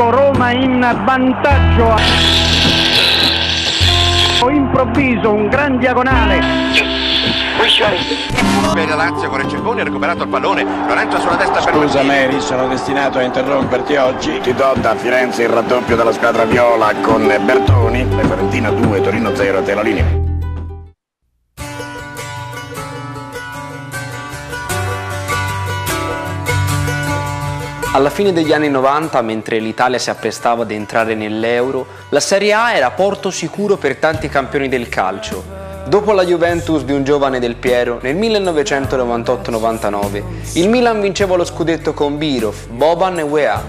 Ecco Roma in vantaggio. Ho Improvviso un gran diagonale. Bene Lazio con Eccecconi, ha recuperato il pallone, lo lancia sulla destra per Scusa Mary, sono destinato a interromperti oggi. Ti do da Firenze il raddoppio della squadra viola con Bertoni. Le Fiorentina 2, Torino 0, a te la linea. Alla fine degli anni 90, mentre l'Italia si apprestava ad entrare nell'euro, la Serie A era porto sicuro per tanti campioni del calcio. Dopo la Juventus di un giovane del Piero, nel 1998-99, il Milan vinceva lo scudetto con Birov, Boban e Wea.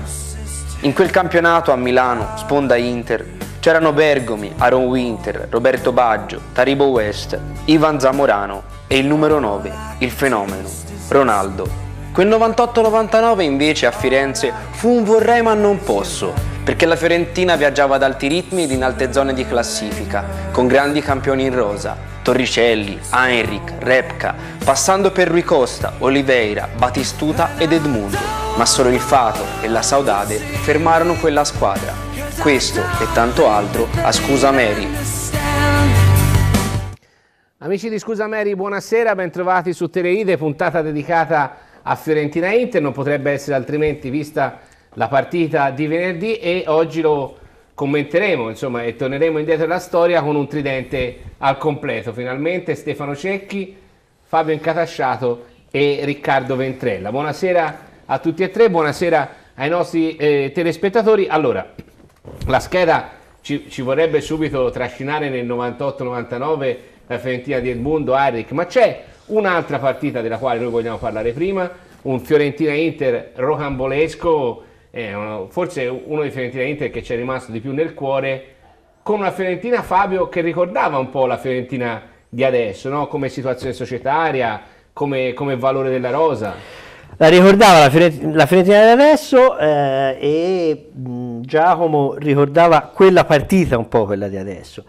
In quel campionato a Milano, sponda Inter, c'erano Bergomi, Aaron Winter, Roberto Baggio, Taribo West, Ivan Zamorano e il numero 9, il fenomeno, Ronaldo. Quel 98-99 invece a Firenze fu un vorrei ma non posso, perché la Fiorentina viaggiava ad alti ritmi ed in alte zone di classifica, con grandi campioni in rosa, Torricelli, Heinrich, Repka, passando per Rui Costa, Oliveira, Batistuta ed Edmundo, ma solo il Fato e la Saudade fermarono quella squadra. Questo e tanto altro a scusa Mary, Amici di Scusa Mary, buonasera, bentrovati su Teleide, puntata dedicata a a Fiorentina Inter, non potrebbe essere altrimenti vista la partita di venerdì e oggi lo commenteremo insomma, e torneremo indietro alla storia con un tridente al completo. Finalmente Stefano Cecchi, Fabio Incatasciato e Riccardo Ventrella. Buonasera a tutti e tre, buonasera ai nostri eh, telespettatori. Allora, la scheda ci, ci vorrebbe subito trascinare nel 98-99 la Fiorentina di Edmundo, Aric, ma c'è Un'altra partita della quale noi vogliamo parlare prima, un Fiorentina-Inter rocambolesco, eh, forse uno dei Fiorentina-Inter che ci è rimasto di più nel cuore, con una Fiorentina Fabio che ricordava un po' la Fiorentina di adesso, no? come situazione societaria, come, come valore della rosa la ricordava la, Fiorentina, la Fiorentina di adesso eh, e mh, Giacomo ricordava quella partita un po' quella di adesso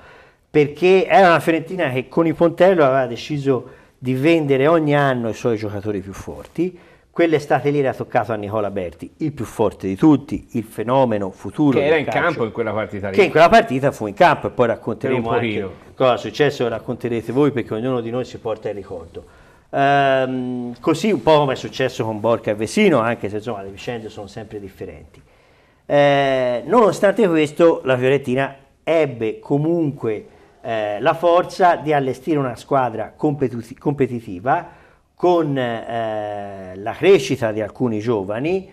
perché era una Fiorentina che con i Pontello aveva deciso di vendere ogni anno i suoi giocatori più forti. Quell'estate lì era toccato a Nicola Berti, il più forte di tutti, il fenomeno futuro. Che era in calcio, campo in quella partita lì. Che in quella partita fu in campo e poi racconteremo anche cosa è successo, lo racconterete voi perché ognuno di noi si porta il ricordo. Ehm, così un po' come è successo con Borca e Vesino, anche se insomma le vicende sono sempre differenti. Ehm, nonostante questo la Fiorentina ebbe comunque eh, la forza di allestire una squadra competi competitiva con eh, la crescita di alcuni giovani,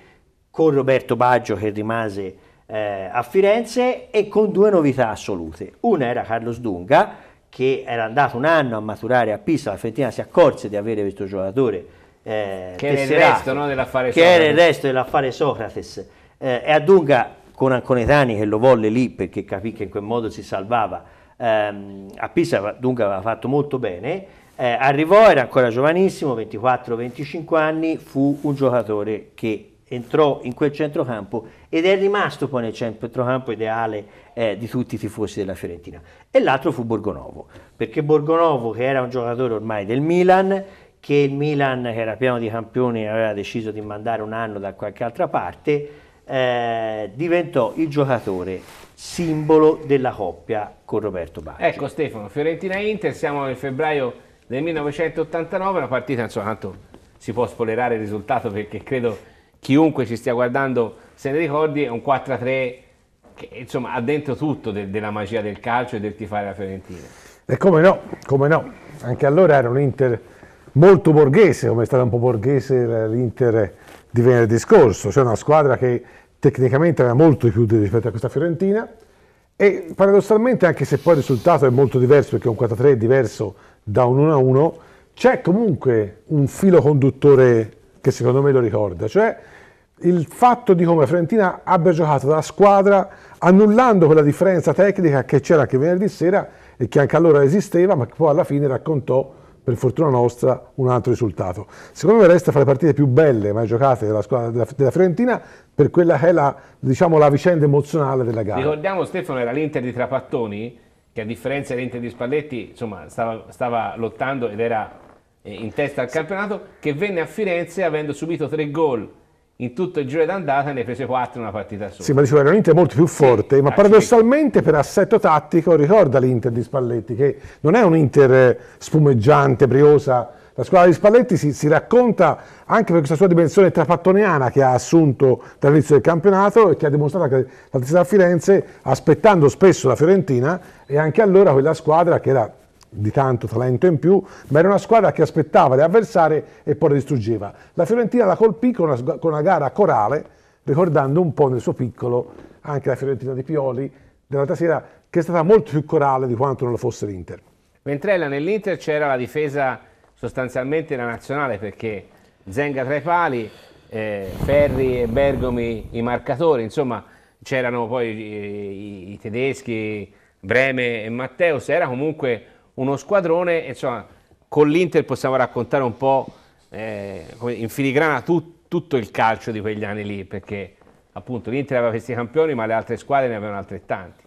con Roberto Baggio che rimase eh, a Firenze e con due novità assolute. Una era Carlos Dunga che era andato un anno a maturare a Pisa, la Fiorentina si accorse di avere questo giocatore eh, che era il resto no, dell'affare Socrates, dell Socrates. Eh, e a Dunga con Anconetani che lo volle lì perché capì che in quel modo si salvava ehm, a Pisa dunque aveva fatto molto bene, eh, arrivò, era ancora giovanissimo, 24-25 anni, fu un giocatore che entrò in quel centrocampo ed è rimasto poi nel centrocampo ideale eh, di tutti i tifosi della Fiorentina. E l'altro fu Borgonovo, perché Borgonovo che era un giocatore ormai del Milan, che il Milan che era pieno di campioni aveva deciso di mandare un anno da qualche altra parte, eh, diventò il giocatore simbolo della coppia con Roberto Bacci. Ecco Stefano, Fiorentina-Inter, siamo nel febbraio del 1989, una partita, insomma, tanto si può spoilerare il risultato perché credo chiunque ci stia guardando se ne ricordi, è un 4-3 che insomma ha dentro tutto de della magia del calcio e del tifare la Fiorentina. E come no, come no, anche allora era un Inter molto borghese, come è stata un po' borghese l'Inter di venerdì scorso, cioè una squadra che tecnicamente era molto più rispetto a questa Fiorentina e paradossalmente anche se poi il risultato è molto diverso perché un 4-3 è diverso da un 1-1, c'è comunque un filo conduttore che secondo me lo ricorda, cioè il fatto di come la Fiorentina abbia giocato da squadra annullando quella differenza tecnica che c'era anche venerdì sera e che anche allora esisteva ma che poi alla fine raccontò per fortuna nostra, un altro risultato. Secondo me resta fra le partite più belle mai giocate della, della, della Fiorentina per quella che è la, diciamo, la, vicenda emozionale della gara. Ricordiamo Stefano era l'Inter di Trapattoni, che a differenza dell'Inter di Spalletti insomma, stava, stava lottando ed era eh, in testa al campionato, che venne a Firenze avendo subito tre gol in tutto il giro d'andata ne prese 4 una partita sola. Sì, ma diceva era un Inter molto più forte, sì, ma paradossalmente sì. per assetto tattico ricorda l'Inter di Spalletti, che non è un Inter eh, spumeggiante, briosa. La squadra di Spalletti si, si racconta anche per questa sua dimensione trapattoniana che ha assunto dall'inizio del campionato e che ha dimostrato che la città di Firenze, aspettando spesso la Fiorentina e anche allora quella squadra che era di tanto talento in più, ma era una squadra che aspettava di avversare e poi la distruggeva. La Fiorentina la colpì con una, con una gara corale, ricordando un po' nel suo piccolo anche la Fiorentina di Pioli dell'altra sera, che è stata molto più corale di quanto non lo fosse l'Inter. Ventrella nell'Inter c'era la difesa sostanzialmente la nazionale perché Zenga tra i pali, eh, Ferri e Bergomi i marcatori, insomma c'erano poi i, i, i tedeschi, Breme e Matteus, era comunque uno squadrone, insomma, con l'Inter possiamo raccontare un po' eh, in filigrana tut, tutto il calcio di quegli anni lì, perché appunto l'Inter aveva questi campioni, ma le altre squadre ne avevano altrettanti.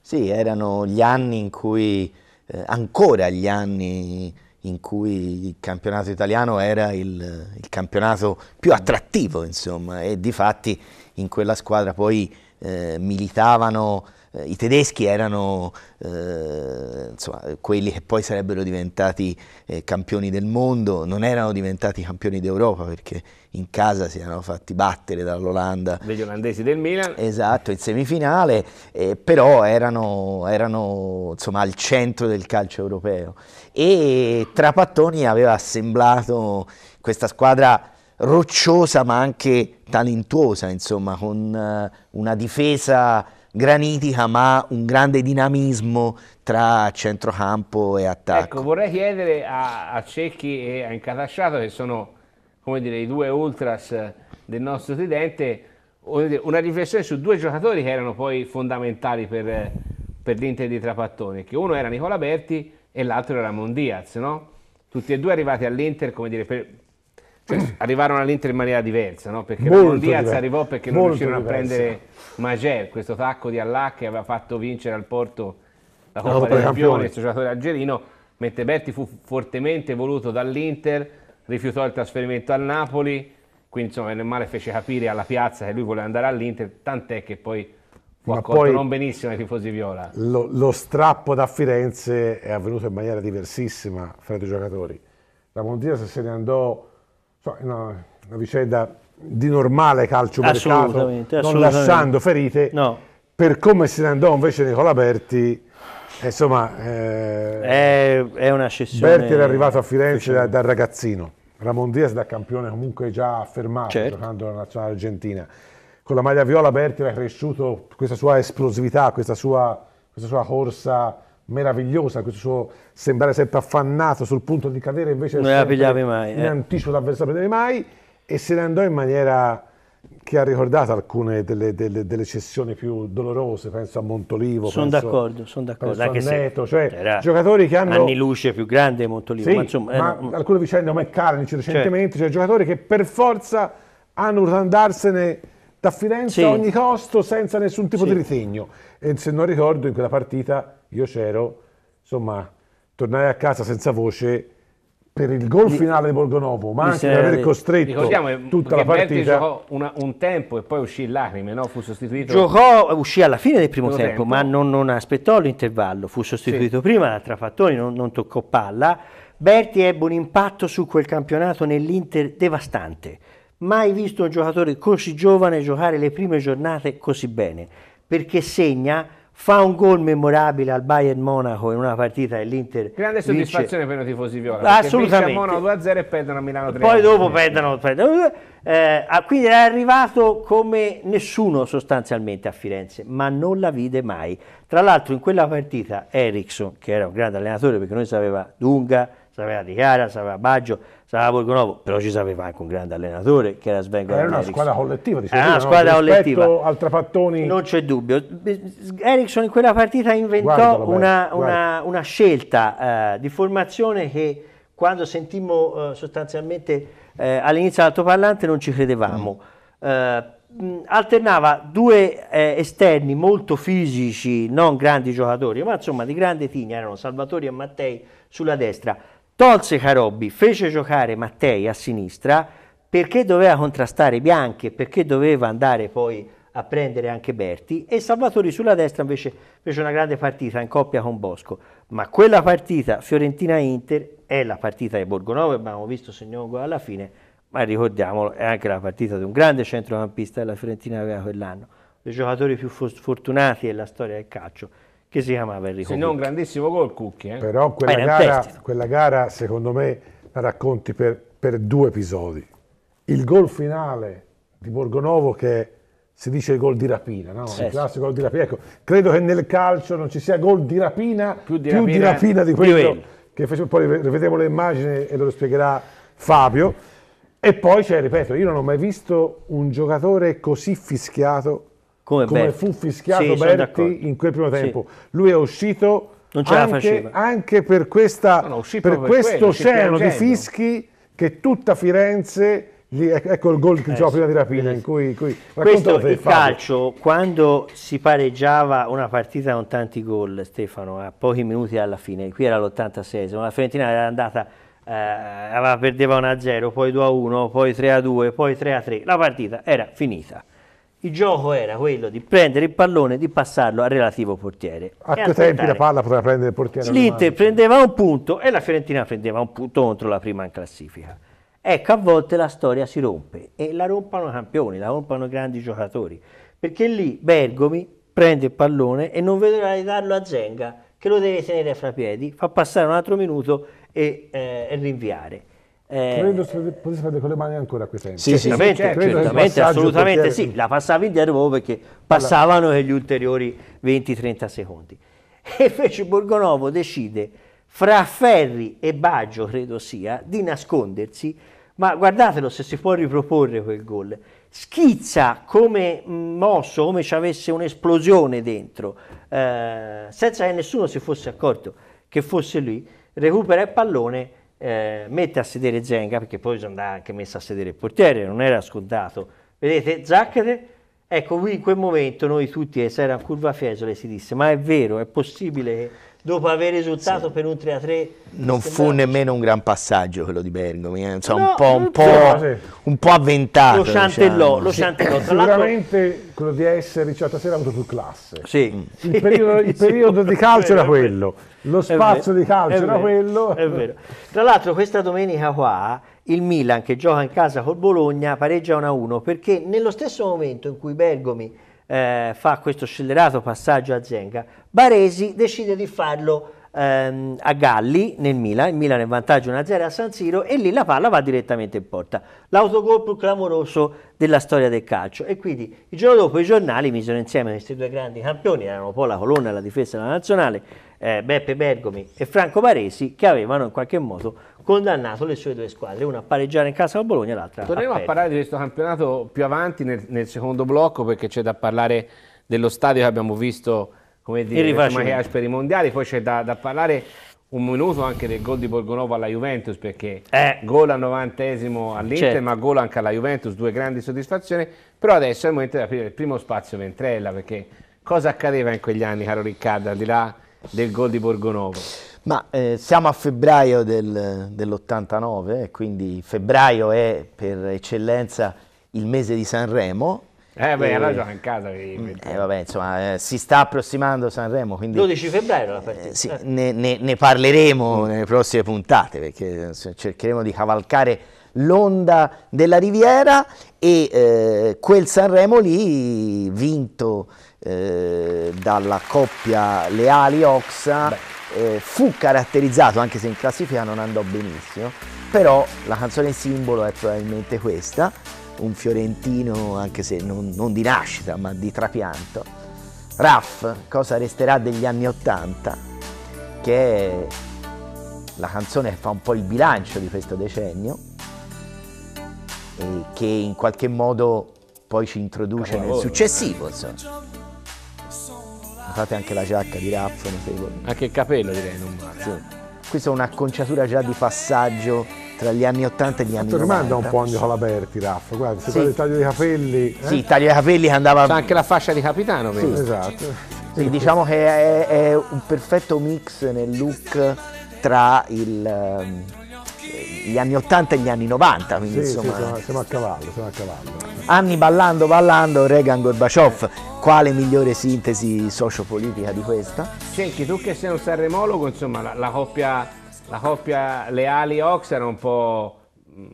Sì, erano gli anni in cui, eh, ancora gli anni in cui il campionato italiano era il, il campionato più attrattivo, insomma, e di fatti in quella squadra poi eh, militavano eh, i tedeschi erano eh, insomma, quelli che poi sarebbero diventati eh, campioni del mondo, non erano diventati campioni d'Europa perché in casa si erano fatti battere dall'Olanda. Degli olandesi del Milan. Esatto, in semifinale, eh, però erano, erano insomma, al centro del calcio europeo. E Trapattoni aveva assemblato questa squadra rocciosa ma anche talentuosa, insomma, con eh, una difesa granitica ma un grande dinamismo tra centrocampo e attacco. Ecco, vorrei chiedere a, a Cecchi e a Incatasciato che sono come dire, i due ultras del nostro tridente una riflessione su due giocatori che erano poi fondamentali per, per l'Inter di Trapattoni, che uno era Nicola Berti e l'altro era Mondiaz, no? Tutti e due arrivati all'Inter, come dire, per, cioè, mm. arrivarono all'Inter in maniera diversa, no? perché Ramon Diaz arrivò perché non riuscirono diverso. a prendere Mager, questo tacco di Allah che aveva fatto vincere al Porto la Coppa no, dei Campioni, il giocatore algerino, mentre Berti fu fortemente voluto dall'Inter, rifiutò il trasferimento al Napoli, quindi insomma nel male fece capire alla piazza che lui voleva andare all'Inter, tant'è che poi fu Ma accolto non benissimo ai tifosi viola. Lo, lo strappo da Firenze è avvenuto in maniera diversissima fra i due giocatori. La Diaz se ne andò so, una, una, vicenda di normale calcio assolutamente, non lasciando ferite. No. Per come se ne andò invece Nicola Berti, eh, insomma, eh, è, è, una scissione. Berti era arrivato a Firenze da, da ragazzino, Ramon Diaz da campione comunque già affermato, certo. giocando la nazionale argentina. Con la maglia viola Berti era cresciuto questa sua esplosività, questa sua, questa sua corsa meravigliosa, questo suo sembrare sempre affannato sul punto di cadere, invece non la pigliavi mai. In eh. anticipo l'avversario non mai e se ne andò in maniera che ha ricordato alcune delle, delle, delle cessioni più dolorose, penso a Montolivo, sono d'accordo, sono d'accordo. Anche Neto, cioè giocatori che hanno... Anni Luce più grande Montolivo, sì, ma, insomma, eh, ma eh, alcune vicende come Carnic certo. recentemente, cioè. cioè giocatori che per forza hanno dovuto andarsene da Firenze sì. a ogni costo senza nessun tipo sì. di ritegno. E se non ricordo in quella partita io c'ero, insomma, tornare a casa senza voce per il gol finale di Borgonovo, ma anche per aver costretto tutta la partita. giocò una, un tempo e poi uscì in lacrime, no? Fu sostituito. Giocò, uscì alla fine del primo tempo, tempo, ma non, non, aspettò l'intervallo, fu sostituito sì. prima da Trafattoni, non, non toccò palla. Berti ebbe un impatto su quel campionato nell'Inter devastante. Mai visto un giocatore così giovane giocare le prime giornate così bene, perché segna fa un gol memorabile al Bayern Monaco in una partita dell'Inter. grande soddisfazione per i tifosi viola assolutamente a Monaco 2-0 e perdono a Milano 3 poi dopo perdono, perdono. Eh, ah, quindi era arrivato come nessuno sostanzialmente a Firenze ma non la vide mai tra l'altro in quella partita Eriksson che era un grande allenatore perché noi sapeva Dunga sapeva Di Chiara, sapeva Baggio, sapeva Borgonovo, però ci sapeva anche un grande allenatore che era Sven Goran Era una Erickson. squadra collettiva, diciamo. Era una no? collettiva. Al Trapattoni... Non c'è dubbio. Ericsson in quella partita inventò una, una, una, scelta eh, di formazione che quando sentimmo eh, sostanzialmente eh, all'inizio dell'altoparlante non ci credevamo. Mm. Eh, alternava due eh, esterni molto fisici, non grandi giocatori, ma insomma di grande tigna, erano Salvatori e Mattei sulla destra Tolse Carobbi, fece giocare Mattei a sinistra perché doveva contrastare Bianchi e perché doveva andare poi a prendere anche Berti e Salvatori sulla destra invece fece una grande partita in coppia con Bosco. Ma quella partita Fiorentina-Inter è la partita di Borgonovo, abbiamo visto segnò alla fine, ma ricordiamolo, è anche la partita di un grande centrocampista della Fiorentina che aveva quell'anno, dei giocatori più fortunati della storia del calcio che si chiamava Enrico Se non un grandissimo gol Cucchi. Eh? Però quella gara, quella gara, secondo me, la racconti per, per due episodi. Il gol finale di Borgonovo che si dice il gol di rapina, no? Sì, il classico gol di rapina. Ecco, credo che nel calcio non ci sia gol di rapina più di, più rapina, di rapina, di quello che facciamo. Poi rivedremo le immagini e lo spiegherà Fabio. E poi c'è, cioè, ripeto, io non ho mai visto un giocatore così fischiato come, come fu fischiato sì, Berti in quel primo tempo. Sì. Lui è uscito anche, anche, per, questa, no, no, per, per questo quello, oceano di fischi che tutta Firenze... Ecco, ecco il gol che eh, sì, prima di Rapina in cui, cui questo il calcio quando si pareggiava una partita con tanti gol Stefano a pochi minuti alla fine qui era l'86 la Fiorentina era andata eh, perdeva 1-0 poi 2-1 poi 3-2 poi 3-3 la partita era finita il gioco era quello di prendere il pallone e di passarlo al relativo portiere. A che tempi la palla poteva prendere il portiere? L'Inter prendeva un punto e la Fiorentina prendeva un punto contro la prima in classifica. Ecco, a volte la storia si rompe e la rompano campioni, la rompano grandi giocatori. Perché lì Bergomi prende il pallone e non vedrà di darlo a Zenga, che lo deve tenere fra piedi, fa passare un altro minuto e, eh, e rinviare. Eh, Credo se potesse fare con le mani ancora a quei tempi. Sì, sì, certamente, certo. certamente assolutamente perché... sì, la passavi indietro perché passavano allora. gli ulteriori 20-30 secondi. E invece Borgonovo decide fra Ferri e Baggio, credo sia, di nascondersi, ma guardatelo se si può riproporre quel gol. Schizza come mosso, come ci avesse un'esplosione dentro, eh, senza che nessuno si fosse accorto che fosse lui, recupera il pallone eh, mette a sedere Zenga, perché poi andava anche messo a sedere il portiere, non era scontato. Vedete, Zaccate, ecco qui in quel momento noi tutti, eh, se era in curva Fiesole, si disse, ma è vero, è possibile che dopo aver risultato sì. per un 3-3. a Non fu nemmeno un gran passaggio quello di Bergomi, eh. so, no, un, po', un, po', sì. un, po', avventato. Lo chantellò diciamo. Sì. Sicuramente quello di essere 18 sera ha avuto più classe. Sì. Il periodo, il periodo di calcio era quello, lo spazio di calcio era quello. È vero. Tra l'altro questa domenica qua il Milan che gioca in casa col Bologna pareggia 1-1 perché nello stesso momento in cui Bergomi eh, fa questo scellerato passaggio a Zenga, Baresi decide di farlo ehm, a Galli nel Milan, il Milan è in vantaggio 1-0 a San Siro e lì la palla va direttamente in porta. L'autogol più clamoroso della storia del calcio e quindi il giorno dopo i giornali misero insieme questi due grandi campioni, erano poi la colonna e la difesa della nazionale, eh, Beppe Bergomi e Franco Baresi che avevano in qualche modo condannato le sue due squadre, una a pareggiare in casa con Bologna e l'altra Torneremo a, a parlare di questo campionato più avanti nel, nel secondo blocco perché c'è da parlare dello stadio che abbiamo visto come dire, insomma, per i mondiali, poi c'è da, da, parlare un minuto anche del gol di Borgonovo alla Juventus perché eh. gol al novantesimo all'Inter certo. ma gol anche alla Juventus, due grandi soddisfazioni, però adesso è il momento di aprire il primo spazio Ventrella perché cosa accadeva in quegli anni caro Riccardo al di là del gol di Borgonovo? Ma eh, siamo a febbraio del, dell'89, eh, quindi febbraio è per eccellenza il mese di Sanremo. Eh beh, allora eh, sono in casa. Eh, vabbè, insomma, eh, si sta approssimando Sanremo, quindi... 12 febbraio la partita. Eh, sì, ne, ne, ne, parleremo mm. nelle prossime puntate, perché cercheremo di cavalcare l'onda della Riviera e quel Sanremo lì vinto eh, dalla coppia Leali-Oxa eh, fu caratterizzato, anche se in classifica non andò benissimo, però la canzone simbolo è probabilmente questa, un fiorentino anche se non, non di nascita ma di trapianto, Raff, cosa resterà degli anni Ottanta, che è la canzone che fa un po' il bilancio di questo decennio e che in qualche modo poi ci introduce Capolavoro. nel successivo. Insomma. Guardate anche la giacca di Raff, notevole. Anche il capello direi non male. Sì. Questa è un'acconciatura già di passaggio tra gli anni 80 e gli anni 90. Rimanda un po' a Nicola Berti, Raff, guarda, se sì. il taglio dei capelli... Eh? Sì, il taglio dei capelli che andava... C'ha anche la fascia di capitano, vero? Sì, esatto. Sì, diciamo che è, è, un perfetto mix nel look tra il, ehm, gli anni 80 e gli anni 90, quindi sì, insomma... Sì, siamo a cavallo, siamo a cavallo. Anni ballando ballando Reagan Gorbaciov. Quale migliore sintesi sociopolitica di questa? Senti, tu che sei un sanremologo, insomma, la, la coppia, la coppia Leali-Ox era un po'... Mm,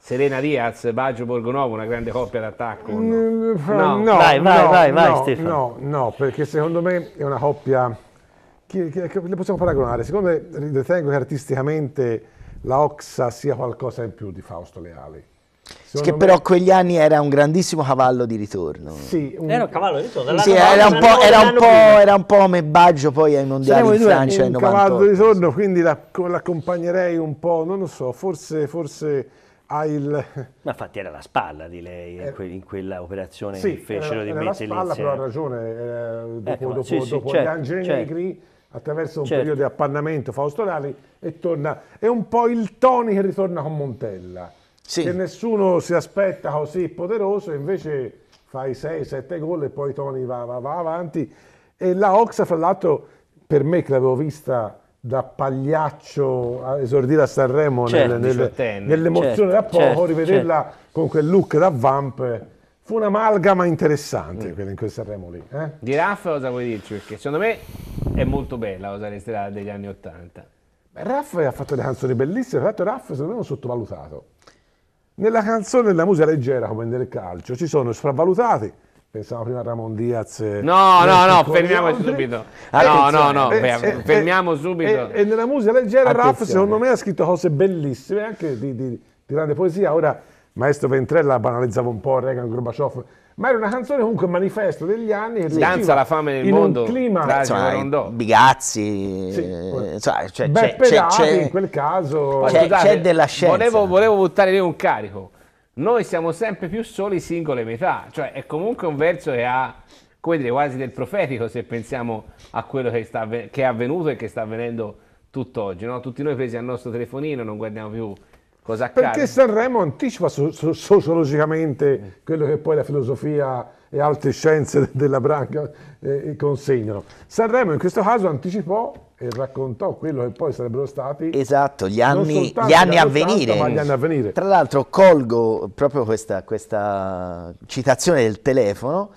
Serena Diaz, Baggio Borgonovo, una grande coppia d'attacco. No, mm, no, no vai, vai, no, vai, vai, no, Stefano. No, no, perché secondo me è una coppia che, che, che, le possiamo paragonare. Secondo me ritengo che artisticamente la Oxa sia qualcosa in più di Fausto Leali. Secondo che me... però quegli anni era un grandissimo cavallo di ritorno. Sì, un... era un cavallo di ritorno. Sì, era, un po', era, un po', era un po' come Baggio poi ai mondiali Saremo in Francia. Un cavallo di ritorno, quindi l'accompagnerei un po', non lo so, forse, forse ha il... Ma infatti era la spalla di lei eh, in, que in, quella operazione sì, che fecero era, di mettere Era la spalla, però ha ragione, eh, dopo, eh, dopo, sì, dopo sì, gli certo, angeli certo. negri attraversa un certo. periodo di appannamento Fausto Lali e torna... È un po' il Tony che ritorna con Montella sì. che nessuno si aspetta così poderoso, invece fai 6-7 gol e poi Tony va, va, va, avanti. E la Oxa, fra l'altro, per me che l'avevo vista da pagliaccio a esordire a Sanremo certo, nel, nel, nell'emozione certo, da poco, certo, rivederla certo. con quel look da vamp. Fu un'amalgama interessante mm. quella in quel Sanremo lì. Eh? Di Raffa cosa vuoi dirci? Perché secondo me è molto bella cosa resterà degli anni Ottanta. Raffa ha fatto delle canzoni bellissime, tra l'altro Raffa secondo me è un sottovalutato. Nella canzone della musica leggera, come nel calcio, ci sono spravvalutati. Pensavo prima a Ramon Diaz. Eh, no, no, no, fermiamoci subito. Eh, ah, no, eh, no, cioè, no, fermiamo subito. E, nella musica leggera Raf, secondo me, ha scritto cose bellissime, anche di, di, di grande poesia. Ora Maestro Ventrella banalizzava un po' Reagan Gorbaciov, ma era una canzone comunque manifesto degli anni. Che Danza la fame nel in mondo. Un clima tragico, insomma, Bigazzi, sì, eh, insomma, cioè, c'è, c'è, c'è, in quel caso. C'è, guardate, c'è della scelta. Volevo, volevo buttare lì un carico. Noi siamo sempre più soli singole metà, cioè è comunque un verso che ha come dire, quasi del profetico se pensiamo a quello che, sta, che è avvenuto e che sta avvenendo tutt'oggi. No? Tutti noi presi al nostro telefonino, non guardiamo più cosa accade? Perché Sanremo anticipa so so sociologicamente mm. quello che poi la filosofia e altre scienze della branca eh, consegnano. Sanremo in questo caso anticipò e raccontò quello che poi sarebbero stati esatto, gli anni, gli anni, a, venire. gli anni a venire. Tra l'altro colgo proprio questa, questa citazione del telefono,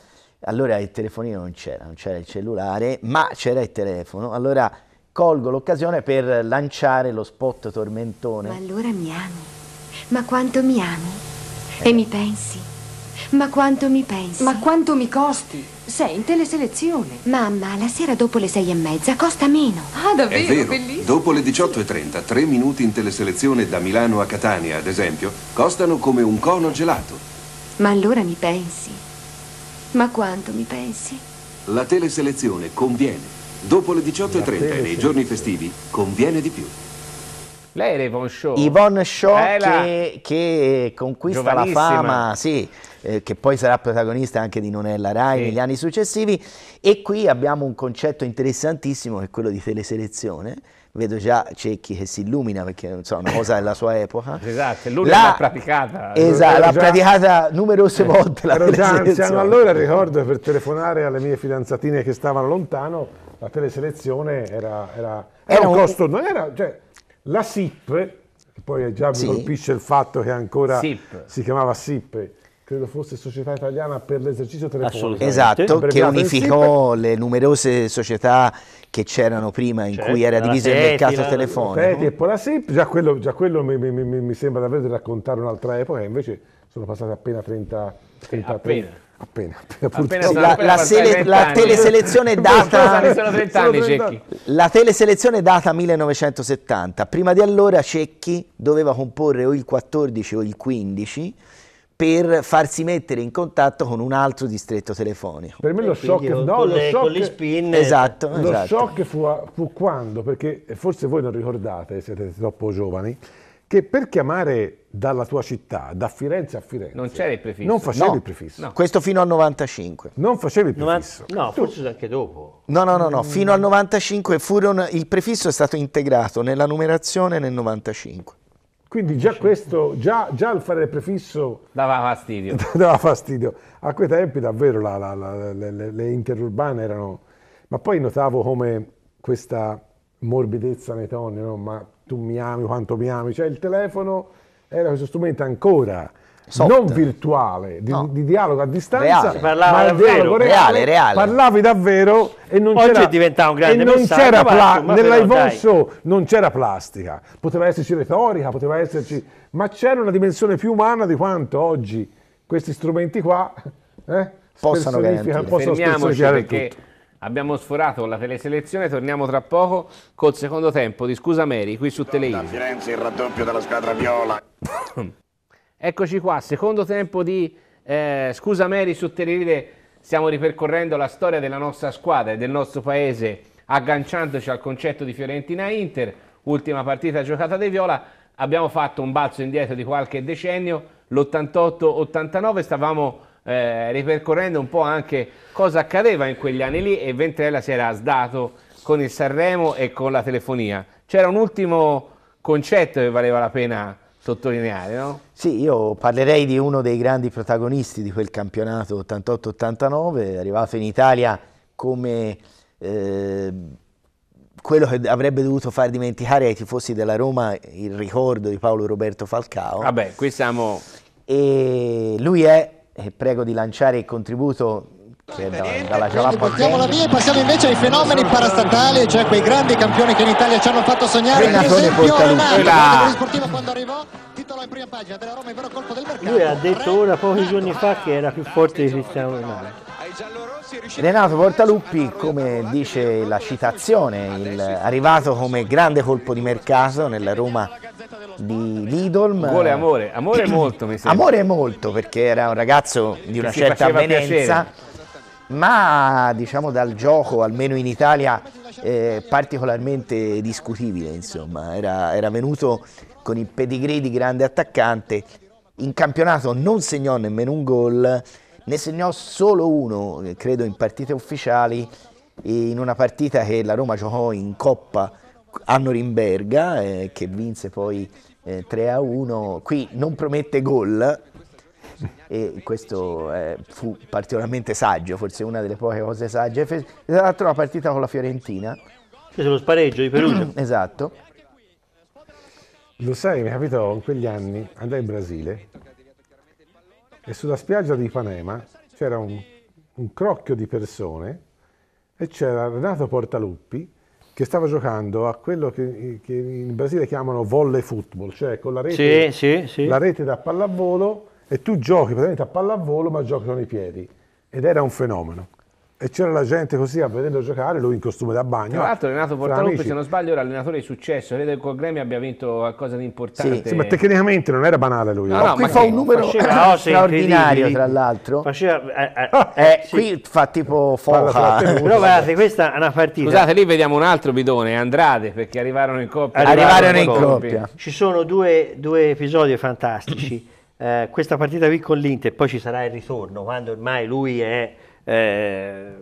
allora il telefonino non c'era, non c'era il cellulare, ma c'era il telefono, allora colgo l'occasione per lanciare lo spot tormentone. Ma allora mi ami, ma quanto mi ami eh. e mi pensi, ma quanto mi pensi. Ma quanto mi costi? Sei in teleselezione. Mamma, la sera dopo le sei e mezza costa meno. Ah, davvero? È vero. Bellissimo. Dopo le 18.30, tre minuti in teleselezione da Milano a Catania, ad esempio, costano come un cono gelato. Ma allora mi pensi. Ma quanto mi pensi? La teleselezione conviene. Dopo le 18.30 nei giorni festivi conviene di più. Lei era Yvonne Shaw. Yvonne Shaw che, che, conquista la fama, sì, eh, che poi sarà protagonista anche di Nonella Rai sì. negli anni successivi. E qui abbiamo un concetto interessantissimo che è quello di teleselezione. Vedo già Cecchi che si illumina perché non so, una cosa della sua epoca. Esatto, lui la, l'ha praticata. Esatto, l'ha praticata numerose eh, volte. Eh, la ero già anziano allora, ricordo per telefonare alle mie fidanzatine che stavano lontano la teleselezione era, era, era, era un costo, non era, cioè, la SIP, poi già mi sì. colpisce il fatto che ancora SIP. si chiamava SIP, credo fosse Società Italiana per l'esercizio telefonico. Esatto, che unificò le numerose società che c'erano prima in cioè, cui certo, era diviso il mercato telefonico. Peti e poi la SIP, già quello, già quello mi, mi, mi, sembra davvero di raccontare un'altra epoca, invece sono passate appena 30, 30, 30 Appena, appena, appena la, la, sele, la, teleselezione data anni, la teleselezione data 1970 prima di allora Cecchi doveva comporre o il 14 o il 15 per farsi mettere in contatto con un altro distretto telefonico per me lo shock so che no, esatto, esatto. esatto, lo shock fu, fu quando perché forse voi non ricordate siete troppo giovani che per chiamare dalla tua città, da Firenze a Firenze, non c'era il prefisso. Non facevi no, il prefisso. No. Questo fino al 95. Non facevi il prefisso. Nova no, tu. forse anche dopo. No, no, no, no. fino mm. al 95 furono, il prefisso è stato integrato nella numerazione nel 95. Quindi già questo, già, già il fare il prefisso... Dava fastidio. dava fastidio. A quei tempi davvero la, la, la, le, le interurbane erano... Ma poi notavo come questa morbidezza nei toni, no? ma tu mi ami quanto mi ami, cioè il telefono era questo strumento ancora Soft. non virtuale, di, no. di, dialogo a distanza, reale. ma davvero, reale, reale, parlavi davvero e non Oggi c'era, è diventato un grande e non c'era pla- nell'iPhone Show non c'era plastica, poteva esserci retorica, poteva esserci, ma c'era una dimensione più umana di quanto oggi questi strumenti qua eh, possano garantire. Possano Fermiamoci perché tutto Abbiamo sforato la teleselezione, torniamo tra poco col secondo tempo di Scusa Mary qui su Teleino. Firenze il raddoppio della squadra viola. Eccoci qua, secondo tempo di eh, Scusa Mary su Teleide. Stiamo ripercorrendo la storia della nostra squadra e del nostro paese agganciandoci al concetto di Fiorentina-Inter. Ultima partita giocata dai Viola, abbiamo fatto un balzo indietro di qualche decennio, l'88-89 stavamo eh, ripercorrendo un po' anche cosa accadeva in quegli anni lì e Ventrella si era sdato con il Sanremo e con la telefonia. C'era un ultimo concetto che valeva la pena sottolineare, no? Sì, io parlerei di uno dei grandi protagonisti di quel campionato 88-89, arrivato in Italia come eh, quello che avrebbe dovuto far dimenticare ai tifosi della Roma il ricordo di Paolo Roberto Falcao. Vabbè, qui siamo... E lui è e prego di lanciare il contributo che da, dalla Cialappa via e passiamo invece ai fenomeni parastatali cioè quei grandi campioni che in Italia ci hanno fatto sognare per esempio Ronaldo quando arrivò titolo in prima pagina della Roma il vero colpo del mercato lui ha detto ora pochi giorni fa che era più forte di Cristiano Ronaldo Renato Portaluppi, come dice la citazione, il, arrivato come grande colpo di mercato nella Roma di ah, Lidolm. Vuole amore, amore molto mi sembra. Amore molto perché era un ragazzo di una certa avvenenza, ma diciamo dal gioco, almeno in Italia, eh, particolarmente discutibile insomma, era, era venuto con il pedigree di grande attaccante, in campionato non segnò nemmeno un gol, ne segnò solo uno, credo in partite ufficiali, in una partita che la Roma giocò in Coppa a Norimberga, eh, che vinse poi 3 eh, a 1, qui non promette gol e questo eh, fu particolarmente saggio, forse una delle poche cose sagge. Tra l'altro la partita con la Fiorentina. Cioè lo spareggio di Perugia. esatto. Lo sai, mi capitò in quegli anni, andai in Brasile e sulla spiaggia di Ipanema c'era un, un crocchio di persone e c'era Renato Portaluppi che stava giocando a quello che, che in Brasile chiamano volley football, cioè con la rete, sì, sì, sì. la rete da pallavolo e tu giochi praticamente a pallavolo ma giochi con i piedi ed era un fenomeno e c'era la gente così a vederlo giocare, lui in costume da bagno. Tra l'altro Renato Portaluppi, se non sbaglio, era allenatore di successo, credo che col Gremio abbia vinto qualcosa di importante. Sì, sì ma tecnicamente non era banale lui. No, no, no qui fa un numero no, straordinario, tra l'altro. Faceva, eh eh, eh, eh, eh, sì. Qui fa tipo foca. Però guardate, questa è una partita. Scusate, lì vediamo un altro bidone, Andrade, perché arrivarono in coppia. Arrivarono, in, coppia. Ci sono due, due episodi fantastici. questa partita qui con l'Inter, poi ci sarà il ritorno, quando ormai lui è eh,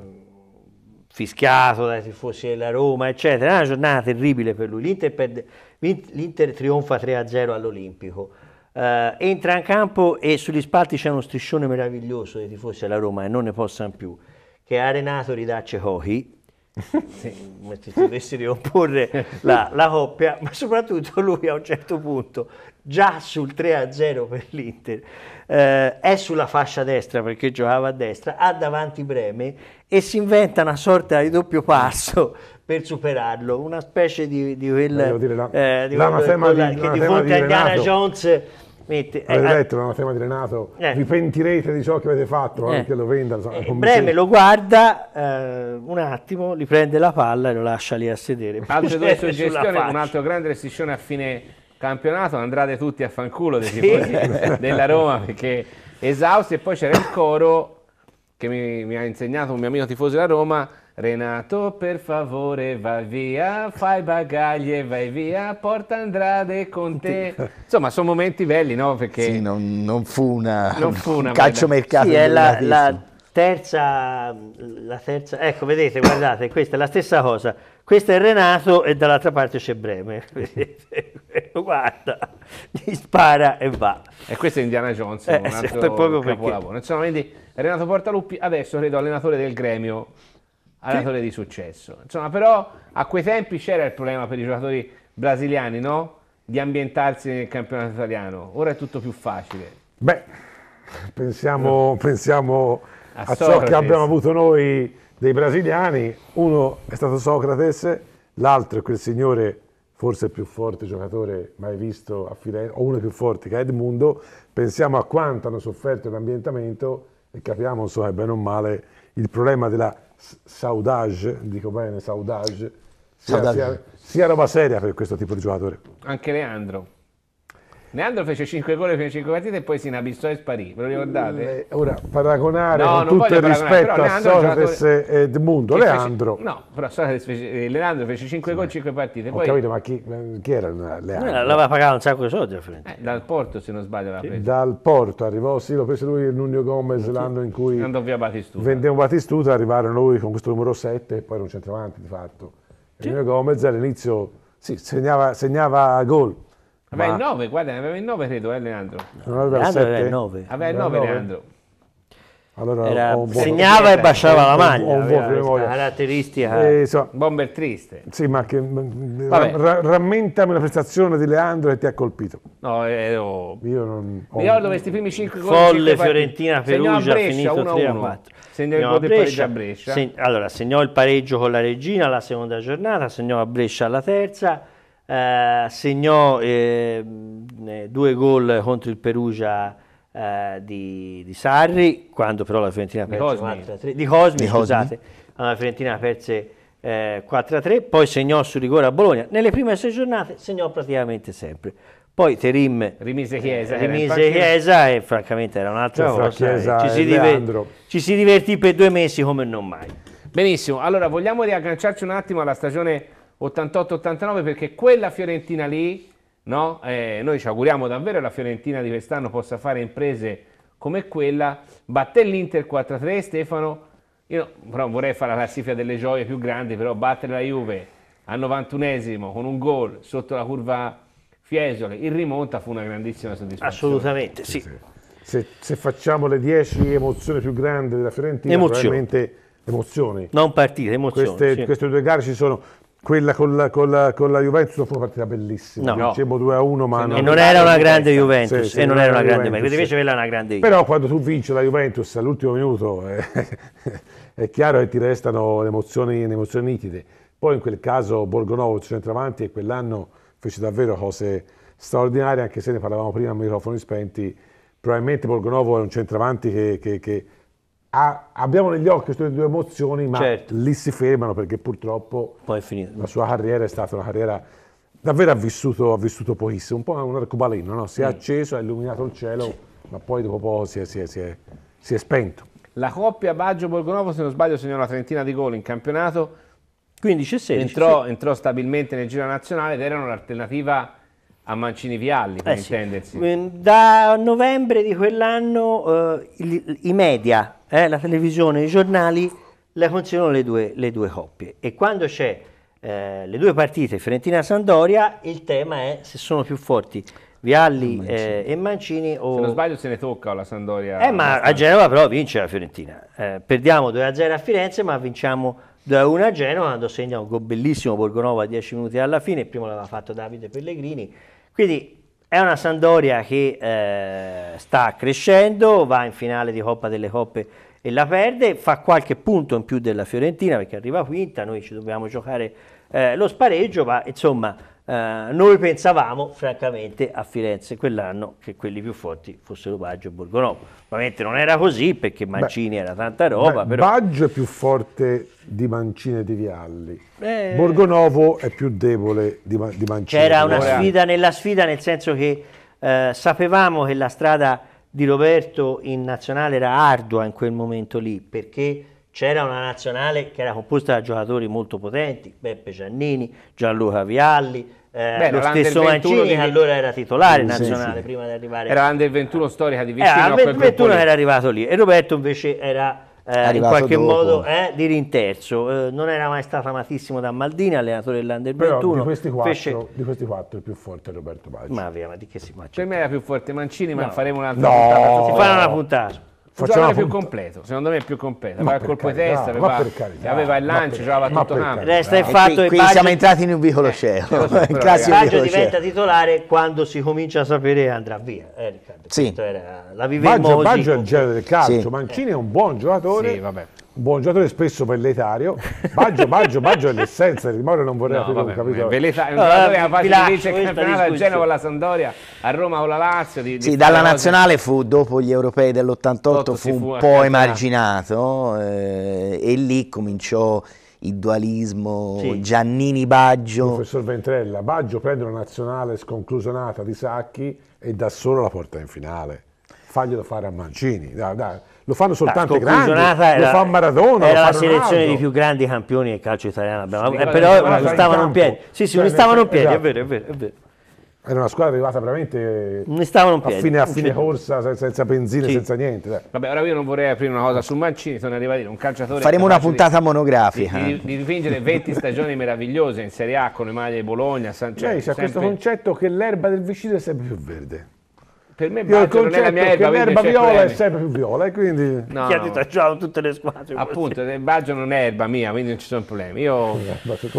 fischiato dai tifosi della Roma, eccetera. È una giornata terribile per lui. L'Inter, perde, l'Inter trionfa 3-0 all'Olimpico. Eh, entra in campo e sugli spalti c'è uno striscione meraviglioso dei tifosi della Roma e non ne possano più, che è Arenato ridà Cochi. se, se dovessi ricomporre la, la coppia, ma soprattutto lui a un certo punto già sul 3-0 per l'Inter, eh, è sulla fascia destra perché giocava a destra, ha davanti Breme e si inventa una sorta di doppio passo per superarlo, una specie di, di quel... Eh, dire, la, eh, di l'anatema quella, di, che di fronte a Diana Jones... Mette, eh, avete eh, ah, detto l'anatema di Renato, eh, vi pentirete di ciò che avete fatto, eh, anche lo venda. Eh, Breme lo guarda eh, un attimo, gli prende la palla e lo lascia lì a sedere. Altre due cioè, suggestioni, un altro grande restrizione a fine campionato andrate tutti a fanculo dei tifosi sì. della Roma perché esausti e poi c'era il coro che mi, mi, ha insegnato un mio amico tifoso della Roma Renato per favore vai via fai bagagli e vai via porta Andrade con te insomma sono momenti belli no? perché sì, non, non, fu una, non fu una calciomercato sì, è la, la terza la terza ecco vedete guardate questa è la stessa cosa questo è Renato e dall'altra parte c'è Breme. Lo guarda, gli spara e va. E questo è Indiana Jones, eh, un altro proprio capolavoro. Insomma, quindi Renato Portaluppi adesso credo allenatore del gremio, allenatore sì. di successo. Insomma, però a quei tempi c'era il problema per i giocatori brasiliani, no? Di ambientarsi nel campionato italiano. Ora è tutto più facile. Beh, pensiamo, no. pensiamo a, a ciò che abbiamo avuto noi dei brasiliani, uno è stato Socrates, l'altro è quel signore, forse il più forte giocatore mai visto a Firenze, o uno dei più forti che è Edmundo, pensiamo a quanto hanno sofferto l'ambientamento e capiamo, insomma, bene o male, il problema della saudage, dico bene, saudage, sia, sia, sia roba seria per questo tipo di giocatore. Anche Leandro. Neandro fece 5 gol per 5 partite e poi si inabissò e sparì, ve lo ricordate? Eh, ora, paragonare no, con tutto il rispetto a Socrates e Edmundo, eh, Leandro. Fece, no, però Socrates fece, Leandro fece 5 sì. gol 5 partite. Ho poi, capito, ma chi, chi era Leandro? Eh, l'aveva pagato un sacco di soldi a eh, Dal Porto, se non sbaglio, l'aveva preso. Dal Porto arrivò, sì, lo prese lui e Nuno Gomez sì. l'anno in cui andò via Batistuta. vendeva Batistuta, arrivarono lui con questo numero 7 e poi era un centravanti di fatto. Sì. Nuno Gomez all'inizio sì, segnava, segnava gol Aveva Ma... il 9, guarda, aveva il 9 credo, eh Leandro. No, aveva il 7. Aveva il 9. Aveva il 9 Leandro. Allora, Era, segnava e baciava la maglia, un vuoto memoria. caratteristica. Eh, so, Bomber triste. Sì, ma che, Vabbè. ra, rammentami la prestazione di Leandro che ti ha colpito. No, eh, ero... Io non... Mi ricordo questi primi 5 gol. Folle, Fiorentina, Perugia, finito 3-4. Segnò il gol del pareggio a Brescia. Se, allora, segnò il pareggio con la Regina la seconda giornata, segnò a Brescia alla terza eh, segnò eh, due gol contro il Perugia eh, di, di, Sarri, quando però la Fiorentina perse 4-3, di Cosmi, di scusate, Cosmi. Ah, la Fiorentina perse eh, 4-3, poi segnò su rigore a Bologna, nelle prime sei giornate segnò praticamente sempre. Poi Terim rimise eh, Chiesa, rimise chiesa e francamente era un'altra cosa. Ci si, diver- ci si divertì per due mesi come non mai. Benissimo, allora vogliamo riagganciarci un attimo alla stagione 88-89 perché quella Fiorentina lì, no? eh, noi ci auguriamo davvero che la Fiorentina di quest'anno possa fare imprese come quella, batté l'Inter 4-3 Stefano, io però vorrei fare la classifica delle gioie più grandi, però battere la Juve al 91esimo con un gol sotto la curva Fiesole, in rimonta fu una grandissima soddisfazione. Assolutamente, sì. sì. Se, se, facciamo le 10 emozioni più grandi della Fiorentina, emozioni. probabilmente emozioni. Non partite, emozioni. Queste, sì. queste due gare ci sono. Quella con la, con la, con la Juventus fu una partita bellissima. No. Vincemmo 2 a 1, ma. non e non era una grande Juventus. Sì, sì, e non, non era una grande Juventus. Invece quella una grande Però quando tu vinci la Juventus all'ultimo minuto, eh, è chiaro che ti restano le emozioni, le emozioni nitide. Poi in quel caso Borgonovo, il centravanti, e quell'anno fece davvero cose straordinarie, anche se ne parlavamo prima a microfoni spenti. Probabilmente Borgonovo è un centravanti che, che, che ha, abbiamo negli occhi queste due emozioni, ma certo. lì si fermano perché purtroppo la sua carriera è stata una carriera davvero ha vissuto, ha vissuto pochissimo, un po' un arcobaleno, no? si è mm. acceso, ha illuminato il cielo, sì. ma poi dopo poco si è, si è, si è, si è spento. La coppia Baggio-Borgonovo, se non sbaglio, segnò una trentina di gol in campionato. 15 e 16. Entrò, sì. entrò stabilmente nel giro nazionale ed era un'alternativa a Mancini Vialli, per eh sì. intendersi. Eh, da novembre di quell'anno eh, i media, eh, la televisione, i giornali, le considerano le due, le due coppie. E quando c'è eh, le due partite, Fiorentina-Sandoria, il tema è se sono più forti Vialli Mancini. Eh, e Mancini. O... Se non sbaglio se ne tocca la Sandoria. Eh, ma a Genova però vince la Fiorentina. Eh, perdiamo 2-0 a, Firenze, ma vinciamo 2-1 a, a Genova, quando segna un bellissimo Borgonova a 10 minuti alla fine, prima l'aveva fatto Davide Pellegrini quindi è una Sandoria che eh, sta crescendo, va in finale di Coppa delle Coppe e la perde, fa qualche punto in più della Fiorentina perché arriva quinta, noi ci dobbiamo giocare eh, lo spareggio, ma insomma eh, noi pensavamo francamente a Firenze quell'anno che quelli più forti fossero Baggio e Borgonovo. Ovviamente non era così perché Mancini beh, era tanta roba. Beh, però... Baggio è più forte di Mancini e di Vialli. Eh... Borgonovo è più debole di, di Mancini. C'era una sfida nella sfida nel senso che eh, sapevamo che la strada di Roberto in nazionale era ardua in quel momento lì perché c'era una nazionale che era composta da giocatori molto potenti, Beppe Giannini, Gianluca Vialli, eh, Beh, lo stesso Mancini di... allora era titolare sì, nazionale sì, sì. prima di arrivare era l'Under 21 storica di Vicino eh, a quel 21 era arrivato lì e Roberto invece era eh, in qualche dopo. modo eh, di rinterzo eh, non era mai stato amatissimo da Maldini allenatore dell'Under 21 di questi, quattro, fece... di questi quattro il più forte è Roberto Baggio ma via ma di che si mangia? per me era più forte Mancini no. ma faremo un'altra no. puntata si farà una puntata facciamo più completo, secondo me è più completo, aveva il colpo carità, di testa, aveva, aveva il lancio, giocava tutto campo. Resta il fatto che siamo entrati in un vicolo cielo. Eh, so, il Baggio diventa titolare quando si comincia a sapere che andrà via. Eh, sì. Era, la Baggio, Baggio è il genere del calcio, sì. Mancini è un buon giocatore. Sì, vabbè Buon giocatore spesso velletario. Baggio, Baggio, Baggio è l'essenza. il Mauro non vorrei no, aprire vabbè, un capitolo. Velletario, no, aveva fatto invece il campionato a Genova, la Sandoria, a Roma o la Lazio. Di, di sì, dalla nazionale fu, dopo gli europei dell'88, fu un po' eh, emarginato eh, e lì cominciò il dualismo sì. Giannini Baggio. Professor Ventrella, Baggio prende una nazionale sconclusionata di Sacchi e da solo la porta in finale. Faglielo fare a Mancini. Dai, dai lo fanno soltanto i grandi, era, lo fa Maradona. Era la selezione di più grandi campioni del calcio italiano, abbiamo, sì, eh, però non stavano in esatto. piedi, sì sì, cioè, non stavano in piedi, esatto. è vero, è vero, è vero. Era una squadra arrivata veramente non stavano in piedi. a fine, a fine certo. corsa, senza, senza benzina, sì. senza niente. Dai. Vabbè, ora io non vorrei aprire una cosa su Mancini, sono arrivati un calciatore... Faremo una puntata di, monografica. Di, di, dipingere 20 stagioni meravigliose in Serie A con le maglie di Bologna, San cioè, Lei c'è sempre... questo concetto che l'erba del vicino è sempre più verde per me il non è la mia erba, che l'erba viola problemi. è sempre più viola e quindi no. chi ha detto tutte le squadre appunto il eh, Baggio non è erba mia quindi non ci sono problemi Io... Eh,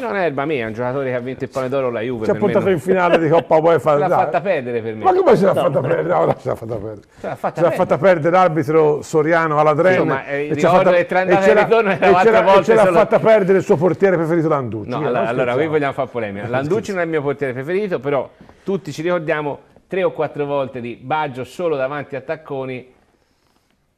non è erba mia è un giocatore che ha vinto il pane d'oro la Juve ci ha portato non... in finale di Coppa UEFA l'ha fatta perdere per me ma come se l'ha fatta perdere? No, no, se l'ha fatta perdere se l'ha fatta, perdere l'arbitro Soriano alla Drena sì, e, eh, fatta... e, e ce l'ha fatta perdere il suo portiere preferito Landucci no, allora qui vogliamo fare polemica Landucci non è il mio portiere preferito però tutti ci ricordiamo tre o quattro volte di Baggio solo davanti a Tacconi,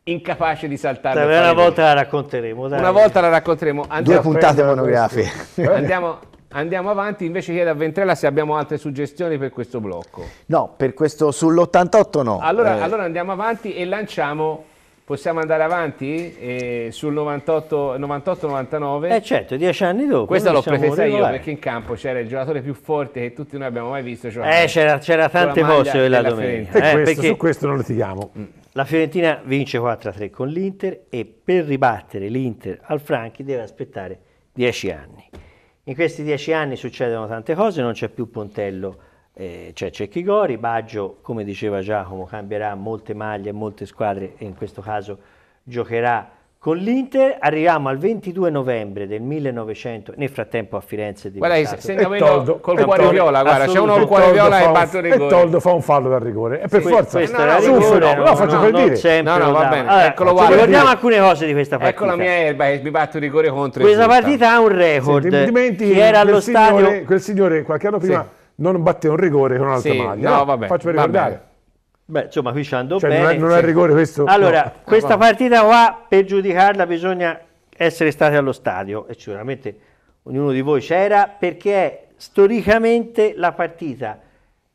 incapace di saltare. Una volta la racconteremo. Dai. Una volta la racconteremo. Andiamo, Due puntate monografiche. Andiamo, andiamo avanti, invece chiedo a Ventrella se abbiamo altre suggestioni per questo blocco. No, per questo sull'88 no. Allora, eh. allora andiamo avanti e lanciamo Possiamo andare avanti eh, sul 98-99? Eh certo, dieci anni dopo. Questa l'ho presa io perché in campo c'era il giocatore più forte che tutti noi abbiamo mai visto. Cioè eh, c'era, c'era tante cose quella domenica. Eh, questo, perché... Su questo non litighiamo. Mm. La Fiorentina vince 4-3 con l'Inter e per ribattere l'Inter al Franchi deve aspettare dieci anni. In questi dieci anni succedono tante cose, non c'è più Pontello eh, cioè, c'è Cecchigori, Baggio, come diceva Giacomo, cambierà molte maglie, e molte squadre e in questo caso giocherà con l'Inter. Arriviamo al 22 novembre del 1900, nel frattempo a Firenze di Guarda, segna meno col cuore viola, guarda, c'è uno col cuore viola e batte il rigore. E Toldo fa un fallo dal rigore. E per que forza, questo no, era no, rigore, no, no, no, faccio per dire. No, no, va bene. Allora, eh, Eccolo, guarda, ricordiamo ecco. alcune cose di questa partita. Ecco la mia erba e eh, mi batto il rigore contro Questa partita ha un record. Sì, dimentichi che era allo stadio quel signore qualche anno prima non batte un rigore con un'altra sì, maglia. No, vabbè, Faccio per ricordare. Vabbè. Beh, insomma, qui ci andò cioè, bene. Non è, non è rigore questo. Allora, no. Ah, questa partita qua, per giudicarla bisogna essere stati allo stadio e sicuramente ognuno di voi c'era perché è storicamente la partita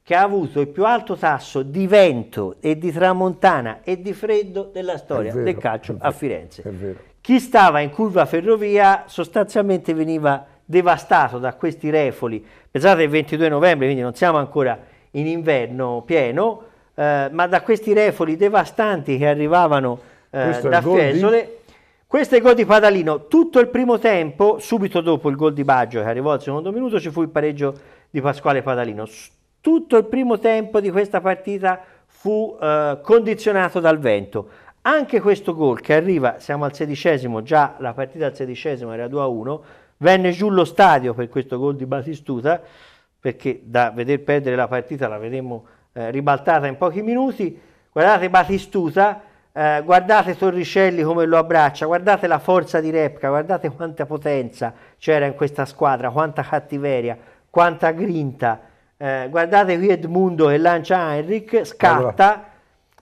che ha avuto il più alto tasso di vento e di tramontana e di freddo della storia vero, del calcio vero, a Firenze. Chi stava in curva ferrovia sostanzialmente veniva devastato da questi refoli. Pensate il 22 novembre, quindi non siamo ancora in inverno pieno, eh, ma da questi refoli devastanti che arrivavano eh, da Fiesole. Questo è il gol di Padalino. Tutto il primo tempo, subito dopo il gol di Baggio che arrivò al secondo minuto, ci fu il pareggio di Pasquale Padalino. Tutto il primo tempo di questa partita fu eh, condizionato dal vento. Anche questo gol che arriva, siamo al sedicesimo, già la partita al sedicesimo era 2 a 1, Venne giù lo stadio per questo gol di Batistuta, perché da veder perdere la partita la vedemmo eh, ribaltata in pochi minuti. Guardate Batistuta, eh, guardate Torricelli come lo abbraccia, guardate la forza di Repca, guardate quanta potenza c'era in questa squadra, quanta cattiveria, quanta grinta. Eh, guardate qui Edmundo che lancia Henrik, scatta,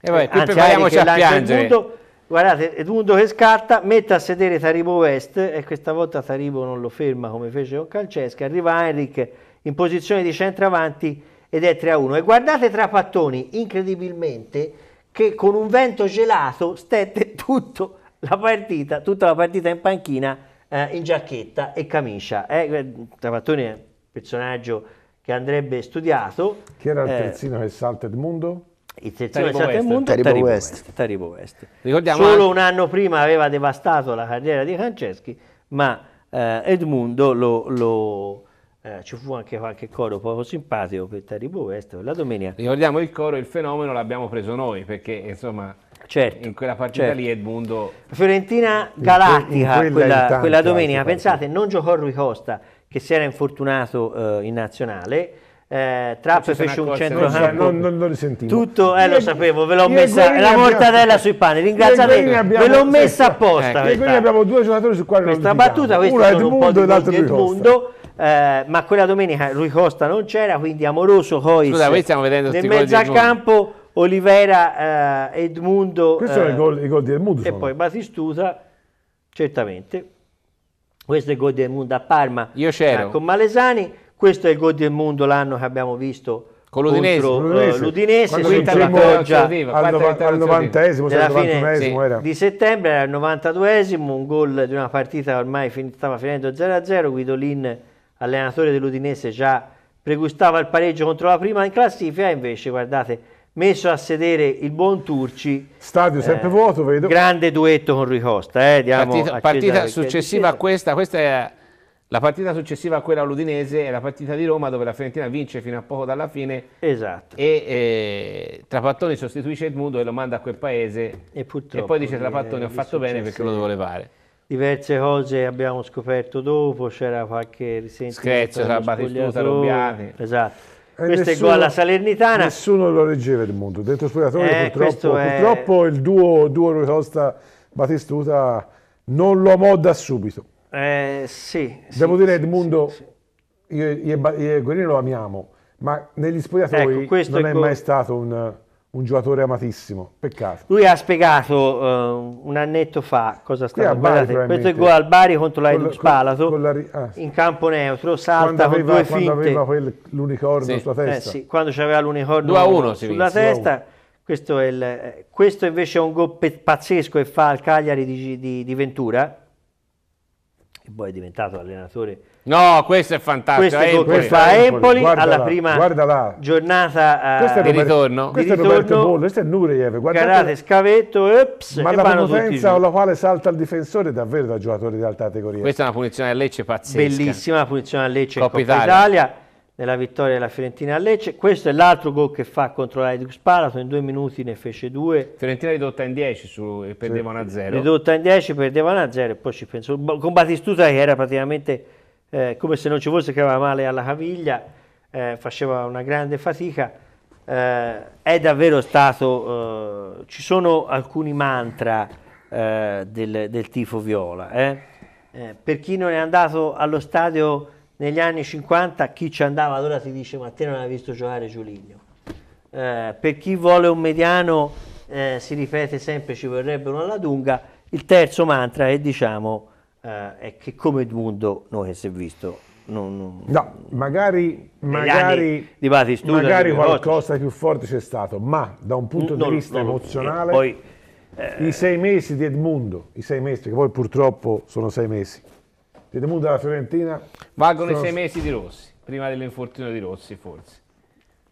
allora. e eh, poi, qui anzi, prepariamoci a piangere. Edmundo, Guardate, Edmundo che scatta, mette a sedere Taribo West e questa volta Taribo non lo ferma come fece con Calcesca, arriva Henrik in posizione di centravanti ed è 3-1. E guardate Trapattoni, incredibilmente, che con un vento gelato stette tutto la partita, tutta la partita in panchina, eh, in giacchetta e camicia. Eh, eh Trapattoni è un personaggio che andrebbe studiato. Chi era il eh, terzino che salta Edmundo? Eccezione Satermundo e Taribo West. Taribo West. Ricordiamo Solo anche... un anno prima aveva devastato la carriera di Franceschi, ma eh, Edmundo lo, lo eh, ci fu anche qualche coro poco simpatico per Taribo West la domenica. Ricordiamo il coro, il fenomeno l'abbiamo preso noi perché insomma certo, in quella partita certo. lì Edmundo... Fiorentina Galattica quella, quella, quella, domenica, pensate non giocò Rui Costa che si era infortunato eh, in nazionale eh, Trap cioè, fece un centro non, non, non sentivo tutto eh, lo sapevo ve l'ho messa la mortadella sui panni ringraziate ve l'ho messa apposta ecco. quindi abbiamo due giocatori su quali questa battuta questa è un po' di Edmundo eh, ma quella domenica Rui Costa non c'era quindi Amoroso Cois Scusa, nel mezzo al campo Olivera eh, Edmundo questi sono i eh, gol, i gol di Edmundo e poi Batistuta certamente questo è il gol di Edmundo a Parma eh, con Malesani questo è il gol del mondo l'anno che abbiamo visto con l'Udinese, contro, eh, l'Udinese, l'Udinese sotto la pioggia al, nova, al 90esimo, nella sì. era. di settembre al 92esimo un gol di una partita ormai fin- stava finendo 0-0 Guidolin allenatore dell'Udinese già pregustava il pareggio contro la prima in classifica invece guardate messo a sedere il buon Turci. Stadio sempre eh, vuoto, vedo. Grande duetto con Rui Costa. Eh, partita, partita successiva a questa, questa è la partita successiva a quella all'Udinese è la partita di Roma dove la Fiorentina vince fino a poco dalla fine. Esatto. E eh, Trapattoni sostituisce Edmundo e lo manda a quel paese. E, e poi dice Trapattoni ho eh, fatto bene perché lo dovevo fare. Diverse cose abbiamo scoperto dopo, c'era qualche risentimento. Screzio tra Battistuta, Robbiati. Esatto. E eh, questo nessuno, è gol alla Salernitana. Nessuno lo reggeva Edmundo. Dentro spogliatoio eh, purtroppo, è... purtroppo il duo, duo Rui Costa-Battistuta non lo amò da subito. Eh, sì. Devo sì, dire Edmundo, sì, sì. io, io, io e Guerrino lo amiamo, ma negli spogliatoi ecco, non è, è mai stato un, un, giocatore amatissimo, peccato. Lui ha spiegato uh, un annetto fa cosa sta Guardate, questo è il gol al Bari contro la Edux Palato, con la, ah, in campo neutro, salta aveva, con due quando finte. Quando aveva l'unicorno sulla eh, testa. Eh, sì, quando c'aveva l'unicorno sulla vince. testa. Questo, il, eh, questo, invece è un gol pazzesco e fa al Cagliari di, di, di Ventura, e poi è diventato allenatore. No, questo è fantastico. Questo, questo a Empoli, guarda alla là, prima giornata uh, di ritorno. Questo è Roberto Bollo, questo è Nureyev. Guardate, scavetto, ups, Ma la potenza con la quale salta il difensore è davvero da giocatore di alta categoria. Questa è una punizione a Lecce pazzesca. Bellissima la punizione a Lecce Coppa, Coppa Italia. Italia nella vittoria della Fiorentina a Lecce. Questo è l'altro gol che fa contro l'Aidux Sparato, in due minuti ne fece due. Fiorentina ridotta in 10 su, e perdevano a 0. Ridotta in 10, perdevano a 0 e poi ci pensò. Con Batistuta che era praticamente eh, come se non ci fosse che aveva male alla caviglia, eh, faceva una grande fatica. Eh, è davvero stato... Eh, ci sono alcuni mantra eh, del, del, tifo viola. Eh. per chi non è andato allo stadio negli anni 50 chi ci andava allora si dice ma te non hai visto giocare Giuligno. Eh, per chi vuole un mediano eh, si ripete sempre ci vorrebbe una ladunga, il terzo mantra è diciamo eh, è che come Edmundo noi che si è visto non, non, no, magari, magari, di Batistuta, magari qualcosa di più forte c'è stato, ma da un punto mm, non, di vista emozionale eh, poi, eh, i sei mesi di Edmundo, i sei mesi, che poi purtroppo sono sei mesi, Edmund dalla Fiorentina. Valgono sono... i sei mesi di Rossi, prima dell'infortunio di Rossi forse.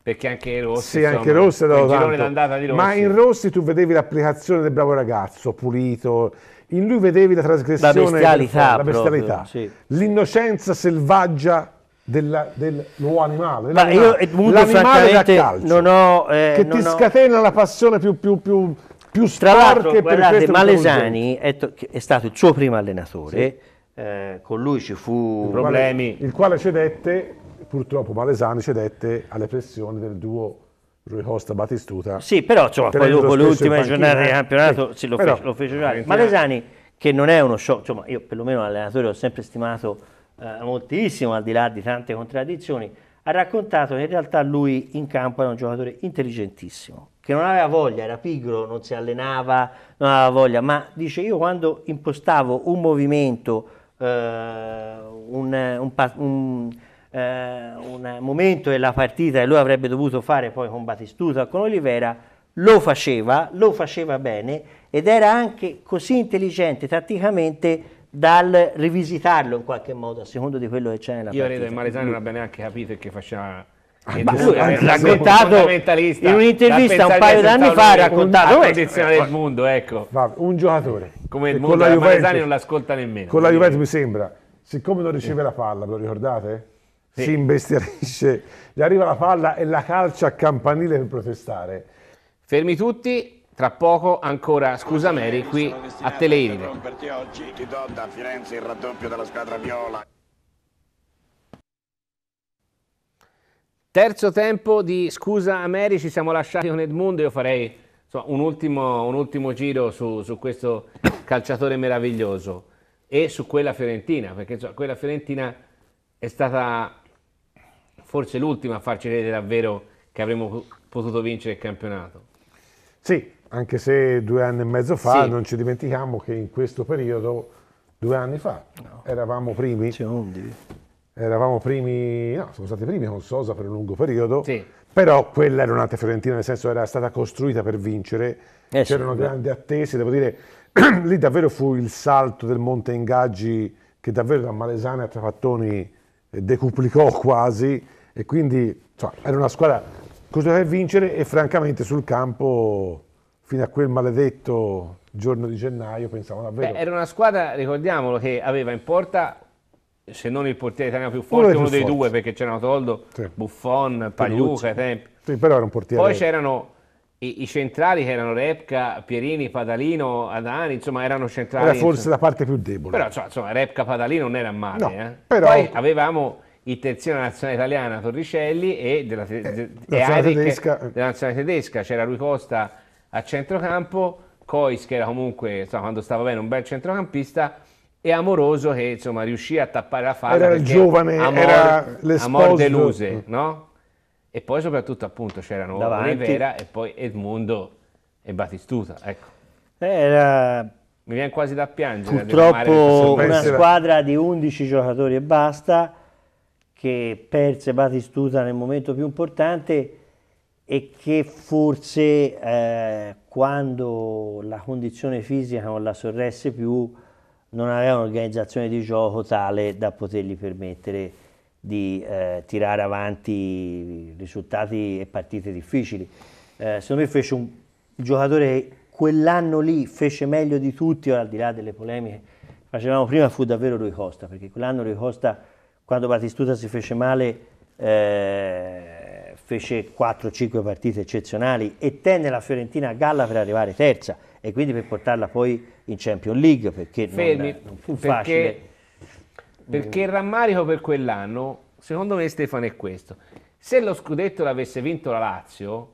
Perché anche Rossi, sì, insomma, anche Rossi il girone d'andata di Rossi. Ma in Rossi tu vedevi l'applicazione del bravo ragazzo, pulito, in lui vedevi la trasgressione, la bestialità, la bestialità sì. l'innocenza selvaggia della, del nuovo animale. Ma io Edmundo francamente calcio, non ho... Eh, che non ti ho... scatena la passione più, più, più, più Tra l'altro, guardate, Malesani è, è, stato il suo primo allenatore. Sì eh, con lui ci fu problemi. Il quale cedette, purtroppo Malesani cedette alle pressioni del duo Rui Costa Batistuta. Sì, però insomma, poi dopo le ultime giornate del eh. campionato sì, sì, lo, però, fece, lo fece giocare. Malesani, che non è uno shock, insomma, io perlomeno l'allenatore l'ho sempre stimato eh, moltissimo, al di là di tante contraddizioni, ha raccontato che in realtà lui in campo era un giocatore intelligentissimo, che non aveva voglia, era pigro, non si allenava, non aveva voglia, ma dice io quando impostavo un movimento eh, un, un, un Uh, un momento della partita che lui avrebbe dovuto fare poi con Batistuta, con Olivera, lo faceva, lo faceva bene ed era anche così intelligente tatticamente dal rivisitarlo in qualche modo, a secondo di quello che c'è nella Io partita. Io credo che Maresani non abbia neanche capito che faceva ha raccontato in un'intervista un paio di anni fa ha raccontato la condizione del mondo ecco un giocatore come il mondo la Juventus, non l'ascolta nemmeno con la Juventus mi sembra siccome non riceve la palla ve lo ricordate? Sì. si imbestialisce gli arriva la palla e la calcia a campanile per protestare fermi tutti tra poco ancora scusa Mary qui a Teleiride perché oggi ti do da Firenze il raddoppio della squadra viola Terzo tempo di Scusa Ameri, ci siamo lasciati con Edmundo, io farei insomma, un, ultimo, un, ultimo, giro su, su, questo calciatore meraviglioso e su quella Fiorentina, perché insomma, quella Fiorentina è stata forse l'ultima a farci vedere davvero che avremmo potuto vincere il campionato. Sì, anche se due anni e mezzo fa, sì. non ci dimentichiamo che in questo periodo, due anni fa, no. eravamo primi. C'è eravamo primi, no, siamo stati primi con Sosa per un lungo periodo, sì. però quella era un'altra Fiorentina, nel senso era stata costruita per vincere, eh, c'erano sì, grandi attese, devo dire, lì davvero fu il salto del Monte Ingaggi che davvero da Malesane a Trapattoni eh, decuplicò quasi e quindi cioè, era una squadra costruita per vincere e francamente sul campo fino a quel maledetto giorno di gennaio pensavo davvero. Beh, era una squadra, ricordiamolo, che aveva in porta se non il portiere italiano più forte, uno, uno dei due, perché c'erano Toldo, sì. Buffon, Pagliuca, Tempi. Sì, però era un portiere. Poi c'erano i, i, centrali che erano Repca, Pierini, Padalino, Adani, insomma erano centrali. Era forse insomma. la parte più debole. Però insomma, Repca, Padalino non era male. No, eh. però... Poi avevamo il terzino della nazionale italiana Torricelli e della, eh, de, nazionale, Eric, tedesca. della nazionale tedesca. C'era Rui Costa a centrocampo, Kois che era comunque, insomma, quando stava bene, un bel centrocampista e amoroso che insomma riuscì a tappare la fama. Era il giovane, amor, era l'esposo. Amor deluse, no? E poi soprattutto appunto c'erano Rivera e poi Edmondo e Batistuta, ecco. Eh, era... Mi viene quasi da piangere. Purtroppo una squadra di 11 giocatori e basta che perse Batistuta nel momento più importante e che forse eh, quando la condizione fisica non la sorresse più non aveva un'organizzazione di gioco tale da potergli permettere di eh, tirare avanti risultati e partite difficili. Eh, secondo me fece un giocatore che quell'anno lì fece meglio di tutti, al di là delle polemiche che facevamo prima, fu davvero Rui Costa, perché quell'anno Rui Costa, quando Batistuta si fece male, eh, fece 4-5 partite eccezionali e tenne la Fiorentina a galla per arrivare terza e quindi per portarla poi in Champions League perché Fermi, non, non fu perché, facile. Perché il rammarico per quell'anno, secondo me Stefano è questo. Se lo scudetto l'avesse vinto la Lazio,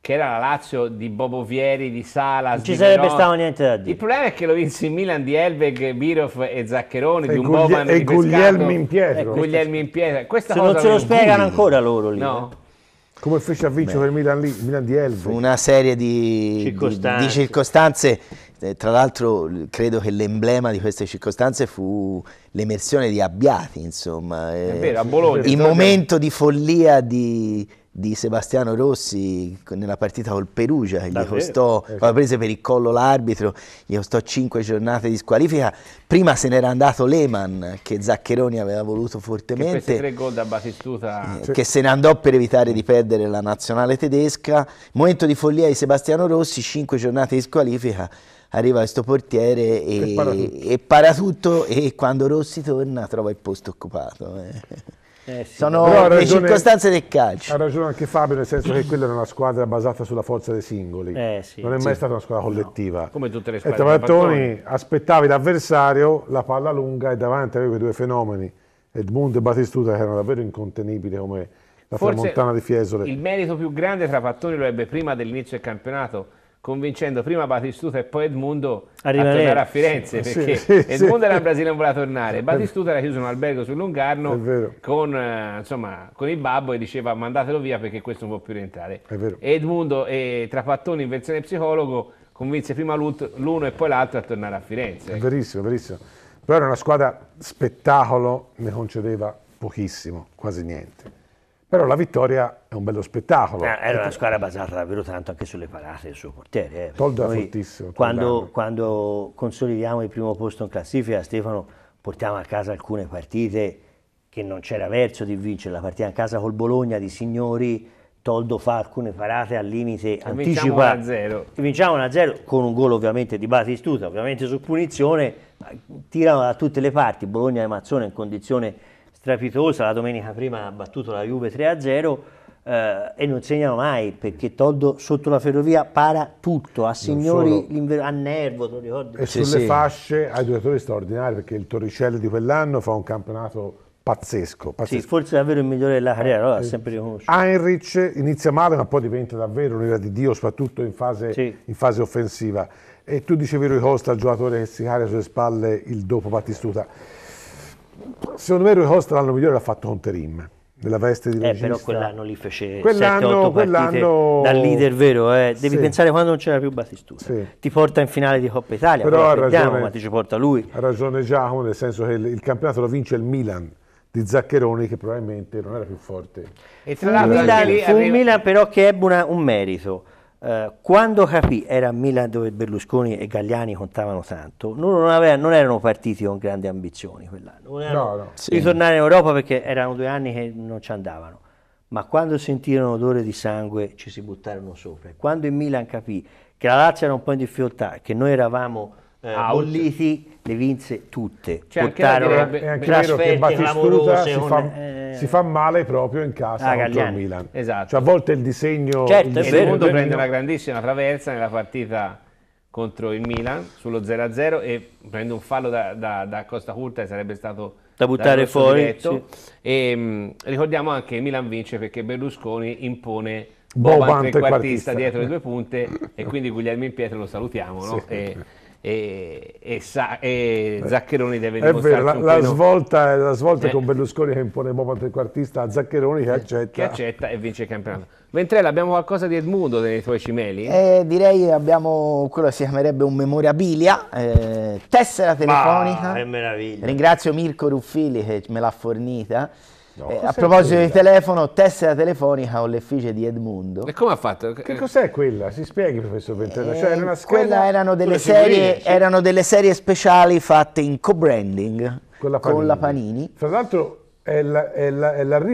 che era la Lazio di Bobo Vieri, di Salas. Non ci sarebbe Minò. stato niente da dire. Il problema è che lo vinse in Milan di Elveg, Birov e Zaccheroni, e di un Gugli- Boban e Guglielmi in Pietro. Ecco, eh, Guglielmi in pietra. Questa se non ce lo spiegano ancora loro lì. No. Eh. Come fece a vincere il Milan, lì, Milan di Elbe? Una serie di circostanze, di, di circostanze. Eh, tra l'altro credo che l'emblema di queste circostanze fu l'emersione di Abbiati, insomma. È eh, vero, a Bologna. Il momento di follia di, di Sebastiano Rossi nella partita col Perugia, che gli costò, quando eh, prese per il collo l'arbitro, gli costò 5 giornate di squalifica. Prima se n'era andato Lehman, che Zaccheroni aveva voluto fortemente. Che tre gol da Batistuta. Eh, cioè- che se ne andò per evitare di perdere la nazionale tedesca. Momento di follia di Sebastiano Rossi, 5 giornate di squalifica arriva questo portiere e, e, para tutto e quando Rossi torna trova il posto occupato. Eh. Eh, sì, Sono ragione, le circostanze del calcio. Ha ragione anche Fabio, nel senso che quella era una squadra basata sulla forza dei singoli. Eh sì, non è mai sì. stata una squadra collettiva. No, come tutte le squadre. E Trapattoni aspettavi l'avversario, la palla lunga e davanti avevi quei due fenomeni, Edmund e Batistuta, che erano davvero incontenibili come la Forse tramontana di Fiesole. Il merito più grande Trapattoni lo ebbe prima dell'inizio del campionato convincendo prima Batistuta e poi Edmundo Arriva a tornare a Firenze sì, perché sì, Edmundo sì. era in Brasile e non voleva tornare Batistuta era chiuso in un albergo sull'Ungarno con, eh, insomma, con, il babbo e diceva mandatelo via perché questo non può più rientrare Edmundo eh, e Trapattoni in versione psicologo convinse prima l'uno e poi l'altro a tornare a Firenze è verissimo, verissimo però era una squadra spettacolo ne concedeva pochissimo, quasi niente però la vittoria è un bello spettacolo. Eh, era una ecco. squadra basata davvero tanto anche sulle parate del suo portiere. Eh. Toldo è fortissimo. Quando, quando, consolidiamo il primo posto in classifica, Stefano, portiamo a casa alcune partite che non c'era verso di vincere. La partita in casa col Bologna di Signori, Toldo fa alcune parate al limite, e anticipa. Vinciamo 1 0. con un gol ovviamente di Batistuta, ovviamente su punizione. Tirano da tutte le parti, Bologna e Mazzone in condizione strapitosa, la domenica prima ha battuto la Juve 3-0 eh, e non segnano mai perché Toddo sotto la ferrovia para tutto, a signori solo... a nervo, tu ricordi? E sì, sulle sì. fasce ai giocatori straordinari perché il Torricelli di quell'anno fa un campionato pazzesco. pazzesco. Sì, forse davvero il migliore della carriera, l'ha eh, sempre riconosciuto. Heinrich inizia male ma poi diventa davvero un'ira di Dio, soprattutto in fase, sì. in fase offensiva. E tu dicevi Rui Costa, il giocatore che si carica sulle spalle il dopo Battistuta secondo me Roy Costa l'anno migliore l'ha fatto con Terim nella veste di eh, però quell'anno lì fece quell'anno, 7-8 quell'anno... dal leader vero eh? devi sì. pensare quando non c'era più Battistuta sì. ti porta in finale di Coppa Italia però poi ragione, ma ti ci porta lui ha ragione Giacomo nel senso che il, il campionato lo vince il Milan di Zaccheroni che probabilmente non era più forte e tra l'altro fu Milan, fu un Milan però che ebbe una, un merito eh, quando capì, era a Milano dove Berlusconi e Gagliani contavano tanto, loro non, avevano, non erano partiti con grandi ambizioni quell'anno, volevano no, no. sì. ritornare in Europa perché erano due anni che non ci andavano, ma quando sentirono odore di sangue ci si buttarono sopra. E quando il Milan capì che la Lazio era un po' in difficoltà, che noi eravamo eh, ah, Bolliti le vinse tutte. Cioè, anche direbbe, è anche vero che Battistuta si fa, eh... si fa, male proprio in casa ah, contro il Milan. Esatto. Cioè, a volte il disegno... Certo, il secondo prende una grandissima traversa nella partita contro il Milan sullo 0-0 e prende un fallo da, da, da Costa Curta che sarebbe stato da buttare fuori. Diretto, sì. E, mh, mm, ricordiamo anche che Milan vince perché Berlusconi impone Boban trequartista dietro le due punte e quindi Guglielmo in Pietro lo salutiamo. No? Sì. E, e, e, Sa, e Zaccheroni deve dimostrare vero, la, la svolta, la svolta eh. con Berlusconi che impone proprio al trequartista a Zaccheroni che eh, accetta. che accetta e vince il campionato Ventrella abbiamo qualcosa di Edmundo nei tuoi cimeli? Eh, direi abbiamo quello che si chiamerebbe un memorabilia eh, tessera telefonica ah, Ringrazio Mirko Ruffilli che me l'ha fornita No, eh, a proposito quella? di telefono, tessera telefonica con l'effigie di Edmundo. E come ha fatto? Che cos'è quella? Si spieghi, professor Ventella. Cioè, era eh, quella erano delle, serie, erano delle, serie, speciali fatte in co-branding con la Panini. Con la Panini. Fra l'altro è, l'arrivo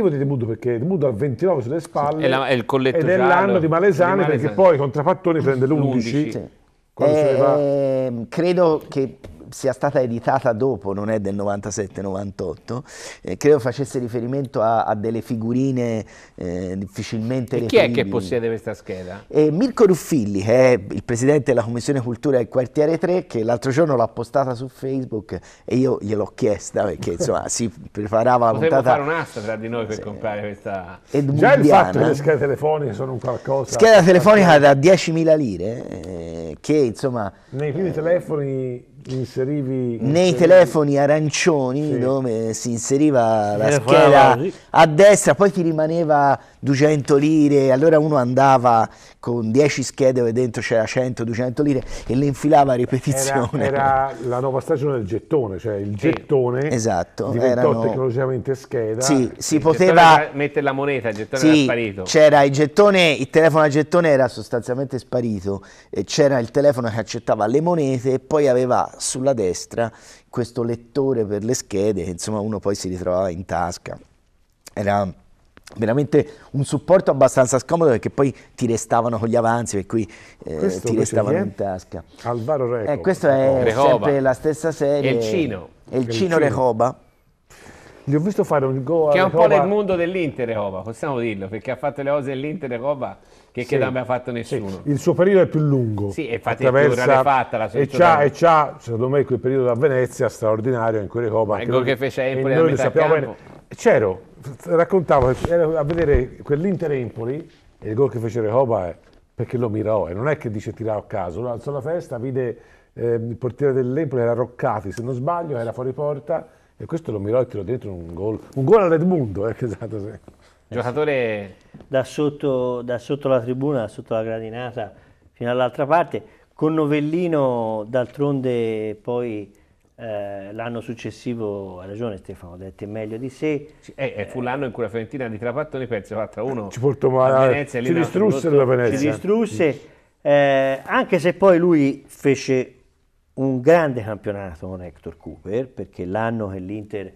la, la, di Edmundo perché Edmundo ha 29 sulle spalle sì, è, la, è il colletto ed è l'anno di Malesani, Malesani perché poi Contrafattoni prende l'11 sì. eh, solleva... credo che sia stata editata dopo, non è del 97-98, eh, credo facesse riferimento a, a delle figurine eh, difficilmente reperibili. E chi è che possiede questa scheda? E eh, Mirko Ruffilli, che è il presidente della Commissione Cultura del Quartiere 3, che l'altro giorno l'ha postata su Facebook e io gliel'ho chiesta perché insomma si preparava la puntata. Potremmo fare un'asta tra di noi per sì. comprare questa... Ed Già il fatto che le schede telefoniche sono un qualcosa... Scheda telefonica da 10.000 lire, eh, che insomma... Nei primi eh, telefoni inserivi, nei inserivi. telefoni arancioni sì. dove si inseriva si la scheda a destra, poi ti rimaneva 200 lire, allora uno andava con 10 schede dove dentro c'era 100-200 lire e le infilava a ripetizione. Era, era, la nuova stagione del gettone, cioè il sì. gettone esatto, diventò erano... tecnologicamente scheda. Sì, si il poteva mettere la moneta, il gettone sì, era sparito. C'era il gettone, il telefono a gettone era sostanzialmente sparito, c'era il telefono che accettava le monete e poi aveva sulla destra questo lettore per le schede che insomma uno poi si ritrovava in tasca. Era veramente un supporto abbastanza scomodo perché poi ti restavano con gli avanzi per cui eh, ti restavano in tasca Alvaro Recoba eh, questo è Recoba. sempre la stessa serie El Cino El Cino Recoba gli ho visto fare un gol che è un Recoba. po' nel mondo dell'Inter Recoba possiamo dirlo perché ha fatto le cose dell'Inter Recoba che, sì. che non abbia fatto nessuno. Sì. Il suo periodo è più lungo. Sì, infatti è più rarefatta la e e c'ha, secondo me, quel periodo da Venezia straordinario in cui le Copa... Il gol che fece Empoli noi lo sappiamo campo. bene. C'ero, raccontavo, ero a vedere quell'Inter-Empoli e il gol che fece Recoba è perché lo mirò e non è che dice tirare a caso, lo alzò la festa, vide eh, il portiere dell'Empoli, era Roccati se non sbaglio, era fuori porta e questo lo mirò e tirò dentro un gol, un gol all'Edmundo, eh, esatto, sì giocatore... Da sotto, da sotto la tribuna, da sotto la gradinata, fino all'altra parte. Con Novellino, d'altronde, poi... Eh, l'anno successivo ha ragione Stefano, ha detto meglio di sé. Eh, eh, fu l'anno in cui la Fiorentina di Trapattoni perse 4-1. Ci portò male, Venezia, ci distrusse la Venezia. Ci distrusse, eh, anche se poi lui fece un grande campionato con Hector Cooper, perché l'anno che l'Inter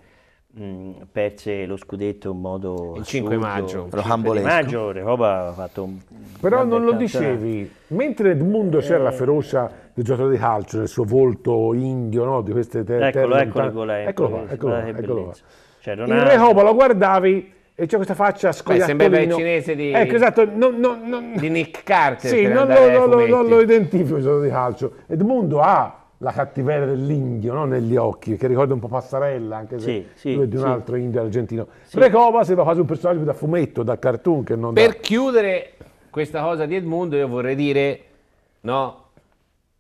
perse lo scudetto in modo il 5 maggio il 5 maggio eh, Recoba ha fatto un però non lo dicevi mentre Edmundo eh, c'era la ferocia del giocatore di calcio nel suo volto indio no? di queste terre eccolo ter- eccolo eccolo, eccolo, qua, eccolo, qua, eccolo qua. Cioè, lo guardavi e c'è questa faccia scoiattolino. Beh, sembrava il cinese di, ecco, esatto, non, non, non... di Nick Carter. Sì, non lo, lo, lo, lo, identifico il gioco di calcio. Edmundo ha la cattiveria dell'indio no? negli occhi, che ricorda un po' Passarella, anche se sì, lui è di un sì. altro indio argentino. Sì. Recoba sembra quasi un personaggio da fumetto, da cartoon. Che non per da... chiudere questa cosa di Edmundo, io vorrei dire no,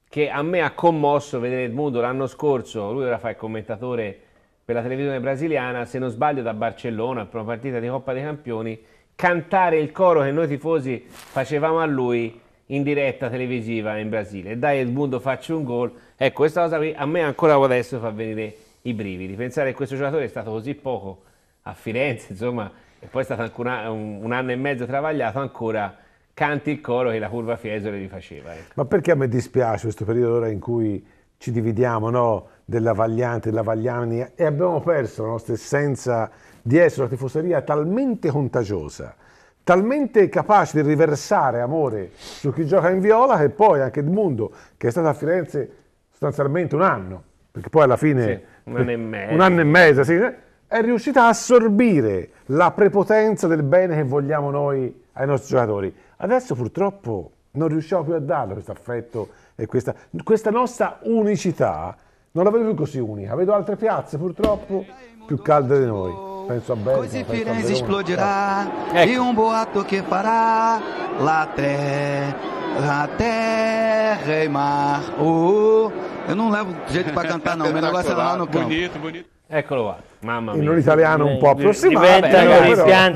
che a me ha commosso vedere Edmundo l'anno scorso, lui ora fa il commentatore per la televisione brasiliana, se non sbaglio da Barcellona, prima partita di Coppa dei Campioni, cantare il coro che noi tifosi facevamo a lui in diretta televisiva in Brasile. Dai Edmundo faccio un gol Ecco, questa cosa qui a me ancora adesso fa venire i brividi. Pensare che questo giocatore è stato così poco a Firenze, insomma, e poi è stato anche un, un anno e mezzo travagliato ancora canti il coro che la curva Fiesole gli faceva. Ecco. Ma perché a me dispiace questo periodo ora in cui ci dividiamo no? della Vagliante, della Vagliani e abbiamo perso la nostra essenza di essere una tifoseria talmente contagiosa, talmente capace di riversare amore su chi gioca in viola che poi anche il mondo che è stato a Firenze sostanzialmente un anno, perché poi alla fine sì, un anno e mezzo, un anno e mezzo sì, è riuscita a assorbire la prepotenza del bene che vogliamo noi ai nostri giocatori. Adesso purtroppo non riusciamo più a darlo questo affetto e questa, questa nostra unicità. Non la vedo più così unica, vedo altre piazze purtroppo più calde di noi penso a Bergamo, Così Firenze esploderà ecco. e un boato che farà la terra. A terra e mar. Oh, eu não levo jeito para cantar, não. Meu negócio é lá no campo. Bonito, bonito. Eccolo qua, mamma mia. In un italiano un po' approssimato.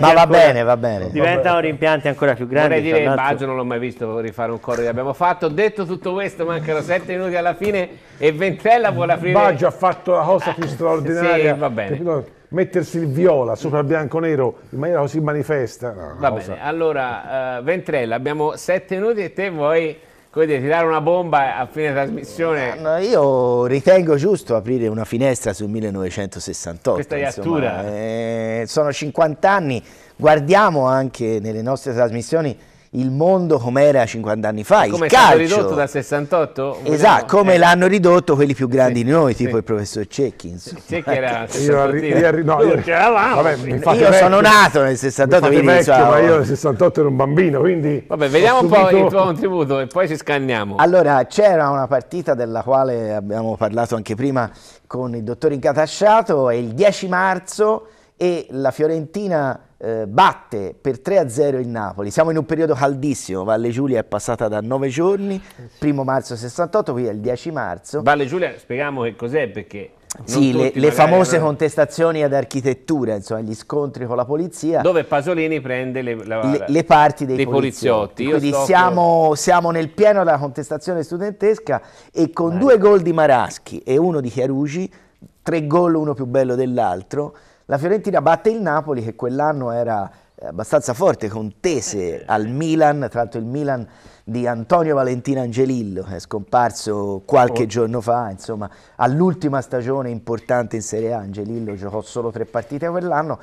Ma va bene, va bene. Diventano rimpianti ancora più grandi. Vorrei dire, Baggio non l'ho mai visto rifare un coro che abbiamo fatto. Detto tutto questo, mancano sette minuti alla fine e Ventella vuole aprire... Baggio ha fatto la cosa più eh, straordinaria. sì, va bene mettersi il viola sopra il bianco-nero in maniera così manifesta. Va cosa. bene, allora uh, Ventrella, abbiamo sette minuti e te vuoi come dire, tirare una bomba a fine trasmissione. No, io ritengo giusto aprire una finestra sul 1968. Questa insomma, eh, sono 50 anni, guardiamo anche nelle nostre trasmissioni il mondo com'era 50 anni fa, il calcio. Come ridotto dal 68? Esatto, come eh. l'hanno ridotto quelli più grandi sì. di noi, tipo sì. il professor Cecchi, Cecchi era... Io, sono nato nel 68, Mi vecchio, ma io nel 68 ero un bambino, quindi... Vabbè, vediamo un po' il tuo contributo e poi ci scanniamo. Allora, c'era una partita della quale abbiamo parlato anche prima con il dottor Incatasciato, è il 10 marzo e la Fiorentina eh, batte per 3-0 il Napoli. Siamo in un periodo caldissimo, Valle Giulia è passata da 9 giorni, eh, primo marzo 68, qui è il 10 marzo. Valle Giulia, spieghiamo che cos'è perché... Sì, le, le famose non... contestazioni ad architettura, insomma, gli scontri con la polizia. Dove Pasolini prende le, la, le, le parti dei, dei poliziotti. poliziotti. Quindi siamo, che... siamo, nel pieno della contestazione studentesca e con ah, due gol di Maraschi e uno di Chiarugi, tre gol uno più bello dell'altro, la Fiorentina batte il Napoli che quell'anno era eh, abbastanza forte, contese eh, al Milan, tra l'altro il Milan di Antonio Valentino Angelillo, che è scomparso qualche oh. giorno fa, insomma, all'ultima stagione importante in Serie A, Angelillo giocò solo tre partite quell'anno,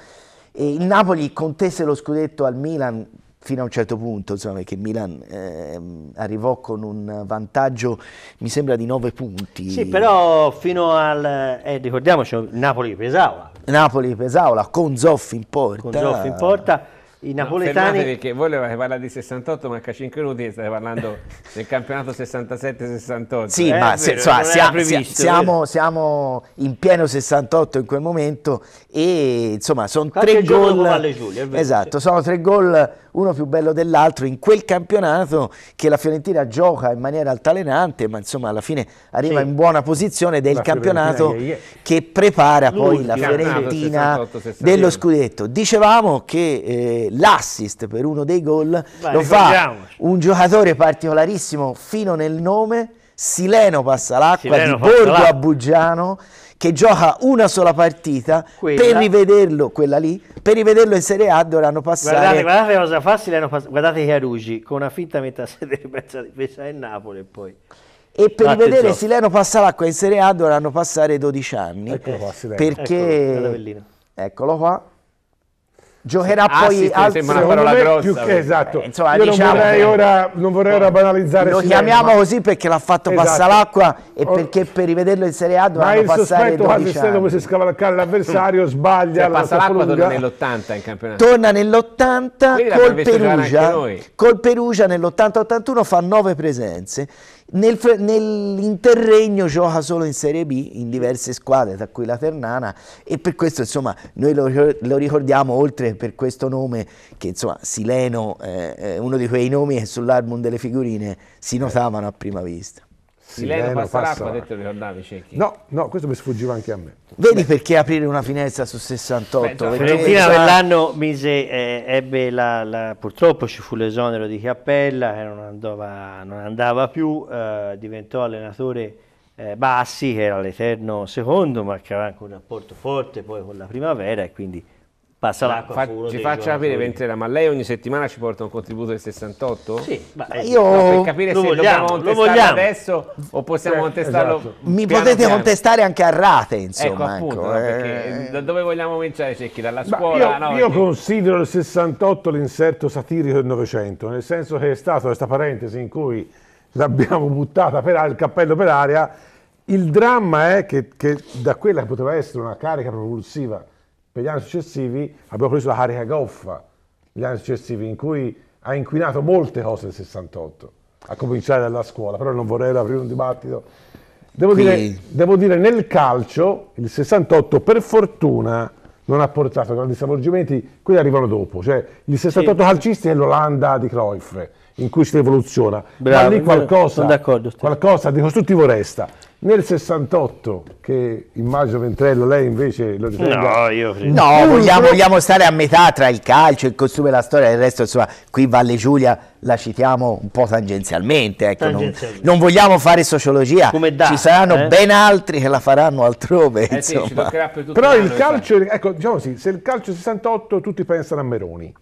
e il Napoli contese lo scudetto al Milan fino a un certo punto, insomma, perché Milan eh, arrivò con un vantaggio, mi sembra, di 9 punti. Sì, però fino al, eh, ricordiamoci, Napoli pesava. Napoli pesava, con Zoffi in porta. Con Zoffi in porta. I napoletani... No, perché voi volevate parlare di 68, manca 5 minuti e state parlando del campionato 67-68. Sì, eh, ma se, insomma, sia, previsto, siamo, siamo, in pieno 68 in quel momento e insomma esatto, sono tre gol... Esatto, sono tre gol uno più bello dell'altro in quel campionato che la Fiorentina gioca in maniera altalenante, ma insomma alla fine arriva sì. in buona posizione ed è il campionato che prepara poi la Fiorentina 68, dello scudetto. Dicevamo che eh, l'assist per uno dei gol Vai, lo fa un giocatore particolarissimo fino nel nome, Sileno Passalacqua Sileno di Borgo Abugiano che gioca una sola partita quella. per rivederlo, quella lì, per rivederlo in Serie A dovranno passare. Guardate, guardate cosa facile hanno passato. Guardate Chiarugi con una finta metà sedere pensa difesa del Napoli e poi. E per no, rivedere Sileno passa l'acqua in Serie A dovranno passare 12 anni. Eccolo qua, Perché... Eccolo, eccolo qua giocherà assist, poi altri sembra una parola grossa più, che, esatto eh, insomma, io diciamo, non vorrei, ora, non vorrei ora eh. banalizzare lo chiamiamo così perché l'ha fatto esatto. passare l'acqua e Or... perché per rivederlo in Serie A dovranno ma il sospetto quando Stelo come si scavalcare l'avversario sbaglia Se cioè, la passa l'acqua torna nell'80 in campionato torna nell'80 col Perugia col Perugia nell'80-81 fa 9 presenze nel, nell'interregno gioca solo in Serie B, in diverse squadre, tra cui la Ternana, e per questo insomma, noi lo, lo, ricordiamo oltre per questo nome che insomma, Sileno eh, è uno di quei nomi che sull'album delle figurine si notavano a prima vista. Sileno passa, passa l'acqua, detto ricordavi Cecchi. No, no, questo mi sfuggiva anche a me. Vedi Beh. perché aprire una finestra su 68? Beh, Fiorentina quell'anno mise, eh, ebbe la, la, purtroppo ci fu l'esonero di Cappella che non andava, non andava più, eh, diventò allenatore eh, Bassi che era l'eterno secondo ma che aveva anche un rapporto forte poi con la primavera e quindi passa l'acqua Fa, Ci faccia capire mentre ventrera, ma lei ogni settimana ci porta un contributo del 68? Sì, ma eh, eh, io no, per capire se vogliamo, dobbiamo contestarlo adesso o possiamo eh, contestarlo. Esatto. Mi potete piano. contestare anche a rate, ecco, insomma. Ecco, appunto, ecco. Eh. da dove vogliamo cominciare, Cecchi? Dalla scuola? Io, no, io considero il 68 l'inserto satirico del Novecento, nel senso che è stata questa parentesi in cui l'abbiamo buttata per il cappello per aria. Il dramma è che, che da quella che poteva essere una carica propulsiva per gli anni successivi abbiamo preso la carica goffa, gli anni successivi in cui ha inquinato molte cose del 68, a cominciare dalla scuola, però non vorrei aprire un dibattito. Devo, dire, devo dire, nel calcio il 68 per fortuna non ha portato grandi stravolgimenti, quelli arrivano dopo, cioè il 68 sì. calcisti è l'Olanda di Cruyff, in cui si rivoluziona, Bravo, ma lì qualcosa, qualcosa di costruttivo resta. Nel 68, che immagino Ventrello, lei invece lo ritenga... No, io No, vogliamo, vogliamo, stare a metà tra il calcio, il costume e la storia, il resto insomma, qui Valle Giulia la citiamo un po' tangenzialmente, ecco, tangenzialmente. Non, non, vogliamo fare sociologia, da, ci saranno eh? ben altri che la faranno altrove. Eh sì, per Però il calcio, ecco, diciamo così, se il calcio 68 tutti pensano a Meroni,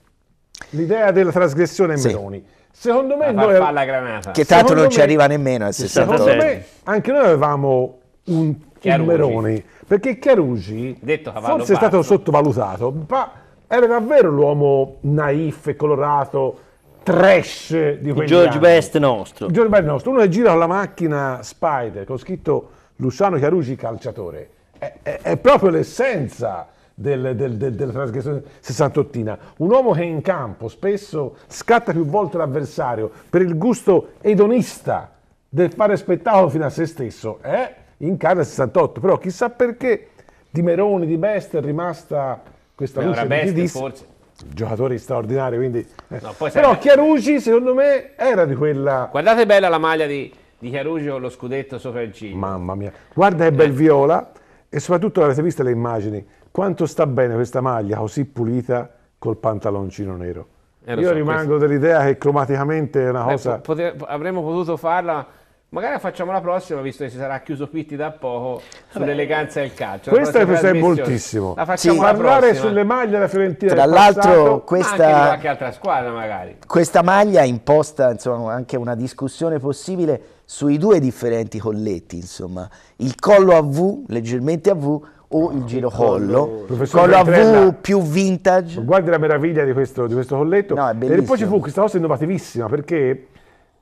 l'idea della trasgressione è sì. Meroni. Secondo me la noi... La granata. Che tanto secondo non ci arriva nemmeno al 68. Secondo me anche noi avevamo un, Chiarugi. perché Chiarugi Detto forse pazzo. è stato sottovalutato, ma era davvero l'uomo naif e colorato, trash di quegli George anni. Best nostro. George Best nostro. Uno che gira con la macchina Spider, con scritto Luciano Chiarugi calciatore. È, è, è proprio l'essenza del, del, del, della trasgressione sessantottina. Un uomo che in campo spesso scatta più volte l'avversario per il gusto edonista del fare spettacolo fino a se stesso, eh? in casa 68, però chissà perché di Meroni, di Best è rimasta questa Beh, luce Best, di forse. Giocatori straordinari, quindi... Eh. No, però sarebbe... Chiarucci secondo me era di quella... Guardate bella la maglia di, di Chiarucci con lo scudetto sopra il ciglio. Mamma mia, guarda è bel eh. viola e soprattutto avete visto le immagini quanto sta bene questa maglia così pulita col pantaloncino nero. Eh, Io so, rimango questo. dell'idea che cromaticamente è una Beh, cosa... Pote... avremmo potuto farla... Magari facciamo la prossima, visto che si sarà chiuso Pitti da poco, sull'eleganza del calcio. Questa è moltissimo. La facciamo sì. parlare sulle maglie della Fiorentina. Tra l'altro, questa, anche altra squadra magari. Questa maglia imposta insomma, anche una discussione possibile sui due differenti colletti. Insomma. Il collo a V, leggermente a V, o il girocollo, con la V più vintage. Guardi la meraviglia di questo, di questo colletto. No, e poi ci fu questa cosa innovativissima perché,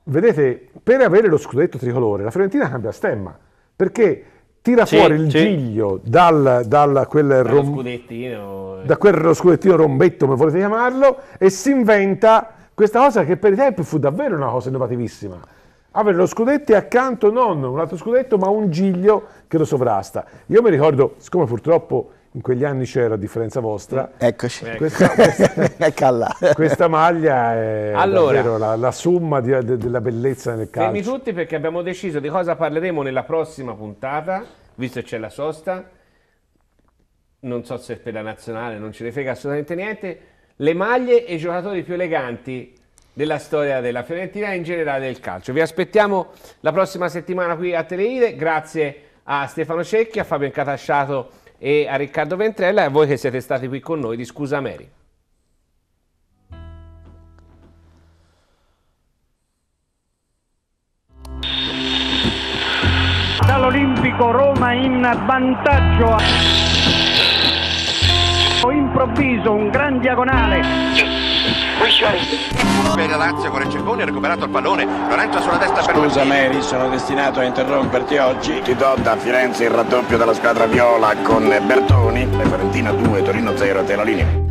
vedete, per avere lo scudetto tricolore la Fiorentina cambia stemma perché tira sì, fuori il sì. giglio dal, dal quel rom, scudettino. da quel scudettino rombetto, come volete chiamarlo, e si inventa questa cosa che per i tempi fu davvero una cosa innovativissima avere lo scudetto e accanto non un altro scudetto, ma un Giglio che lo sovrasta. Io mi ricordo, siccome purtroppo in quegli anni c'era, a differenza vostra, Eccoci. Questa, questa, ecco questa maglia è allora, la, la, somma di, de, della bellezza del calcio. Fermi tutti perché abbiamo deciso di cosa parleremo nella prossima puntata, visto che c'è la sosta. Non so se per la nazionale non ce ne frega assolutamente niente. Le maglie e i giocatori più eleganti della storia della Fiorentina e in generale del calcio. Vi aspettiamo la prossima settimana qui a Teleide, grazie a Stefano Cecchi, a Fabio Incatasciato e a Riccardo Ventrella e a voi che siete stati qui con noi di Scusa Mary. Dall'Olimpico Roma in vantaggio. Improvviso un gran diagonale per la Lazio con il Cecconi ha recuperato il pallone, lo sulla destra per Scusa Mary, sono destinato a interromperti oggi. Ti do da Firenze il raddoppio della squadra viola con Bertoni. La Fiorentina 2, Torino 0, a te la linea.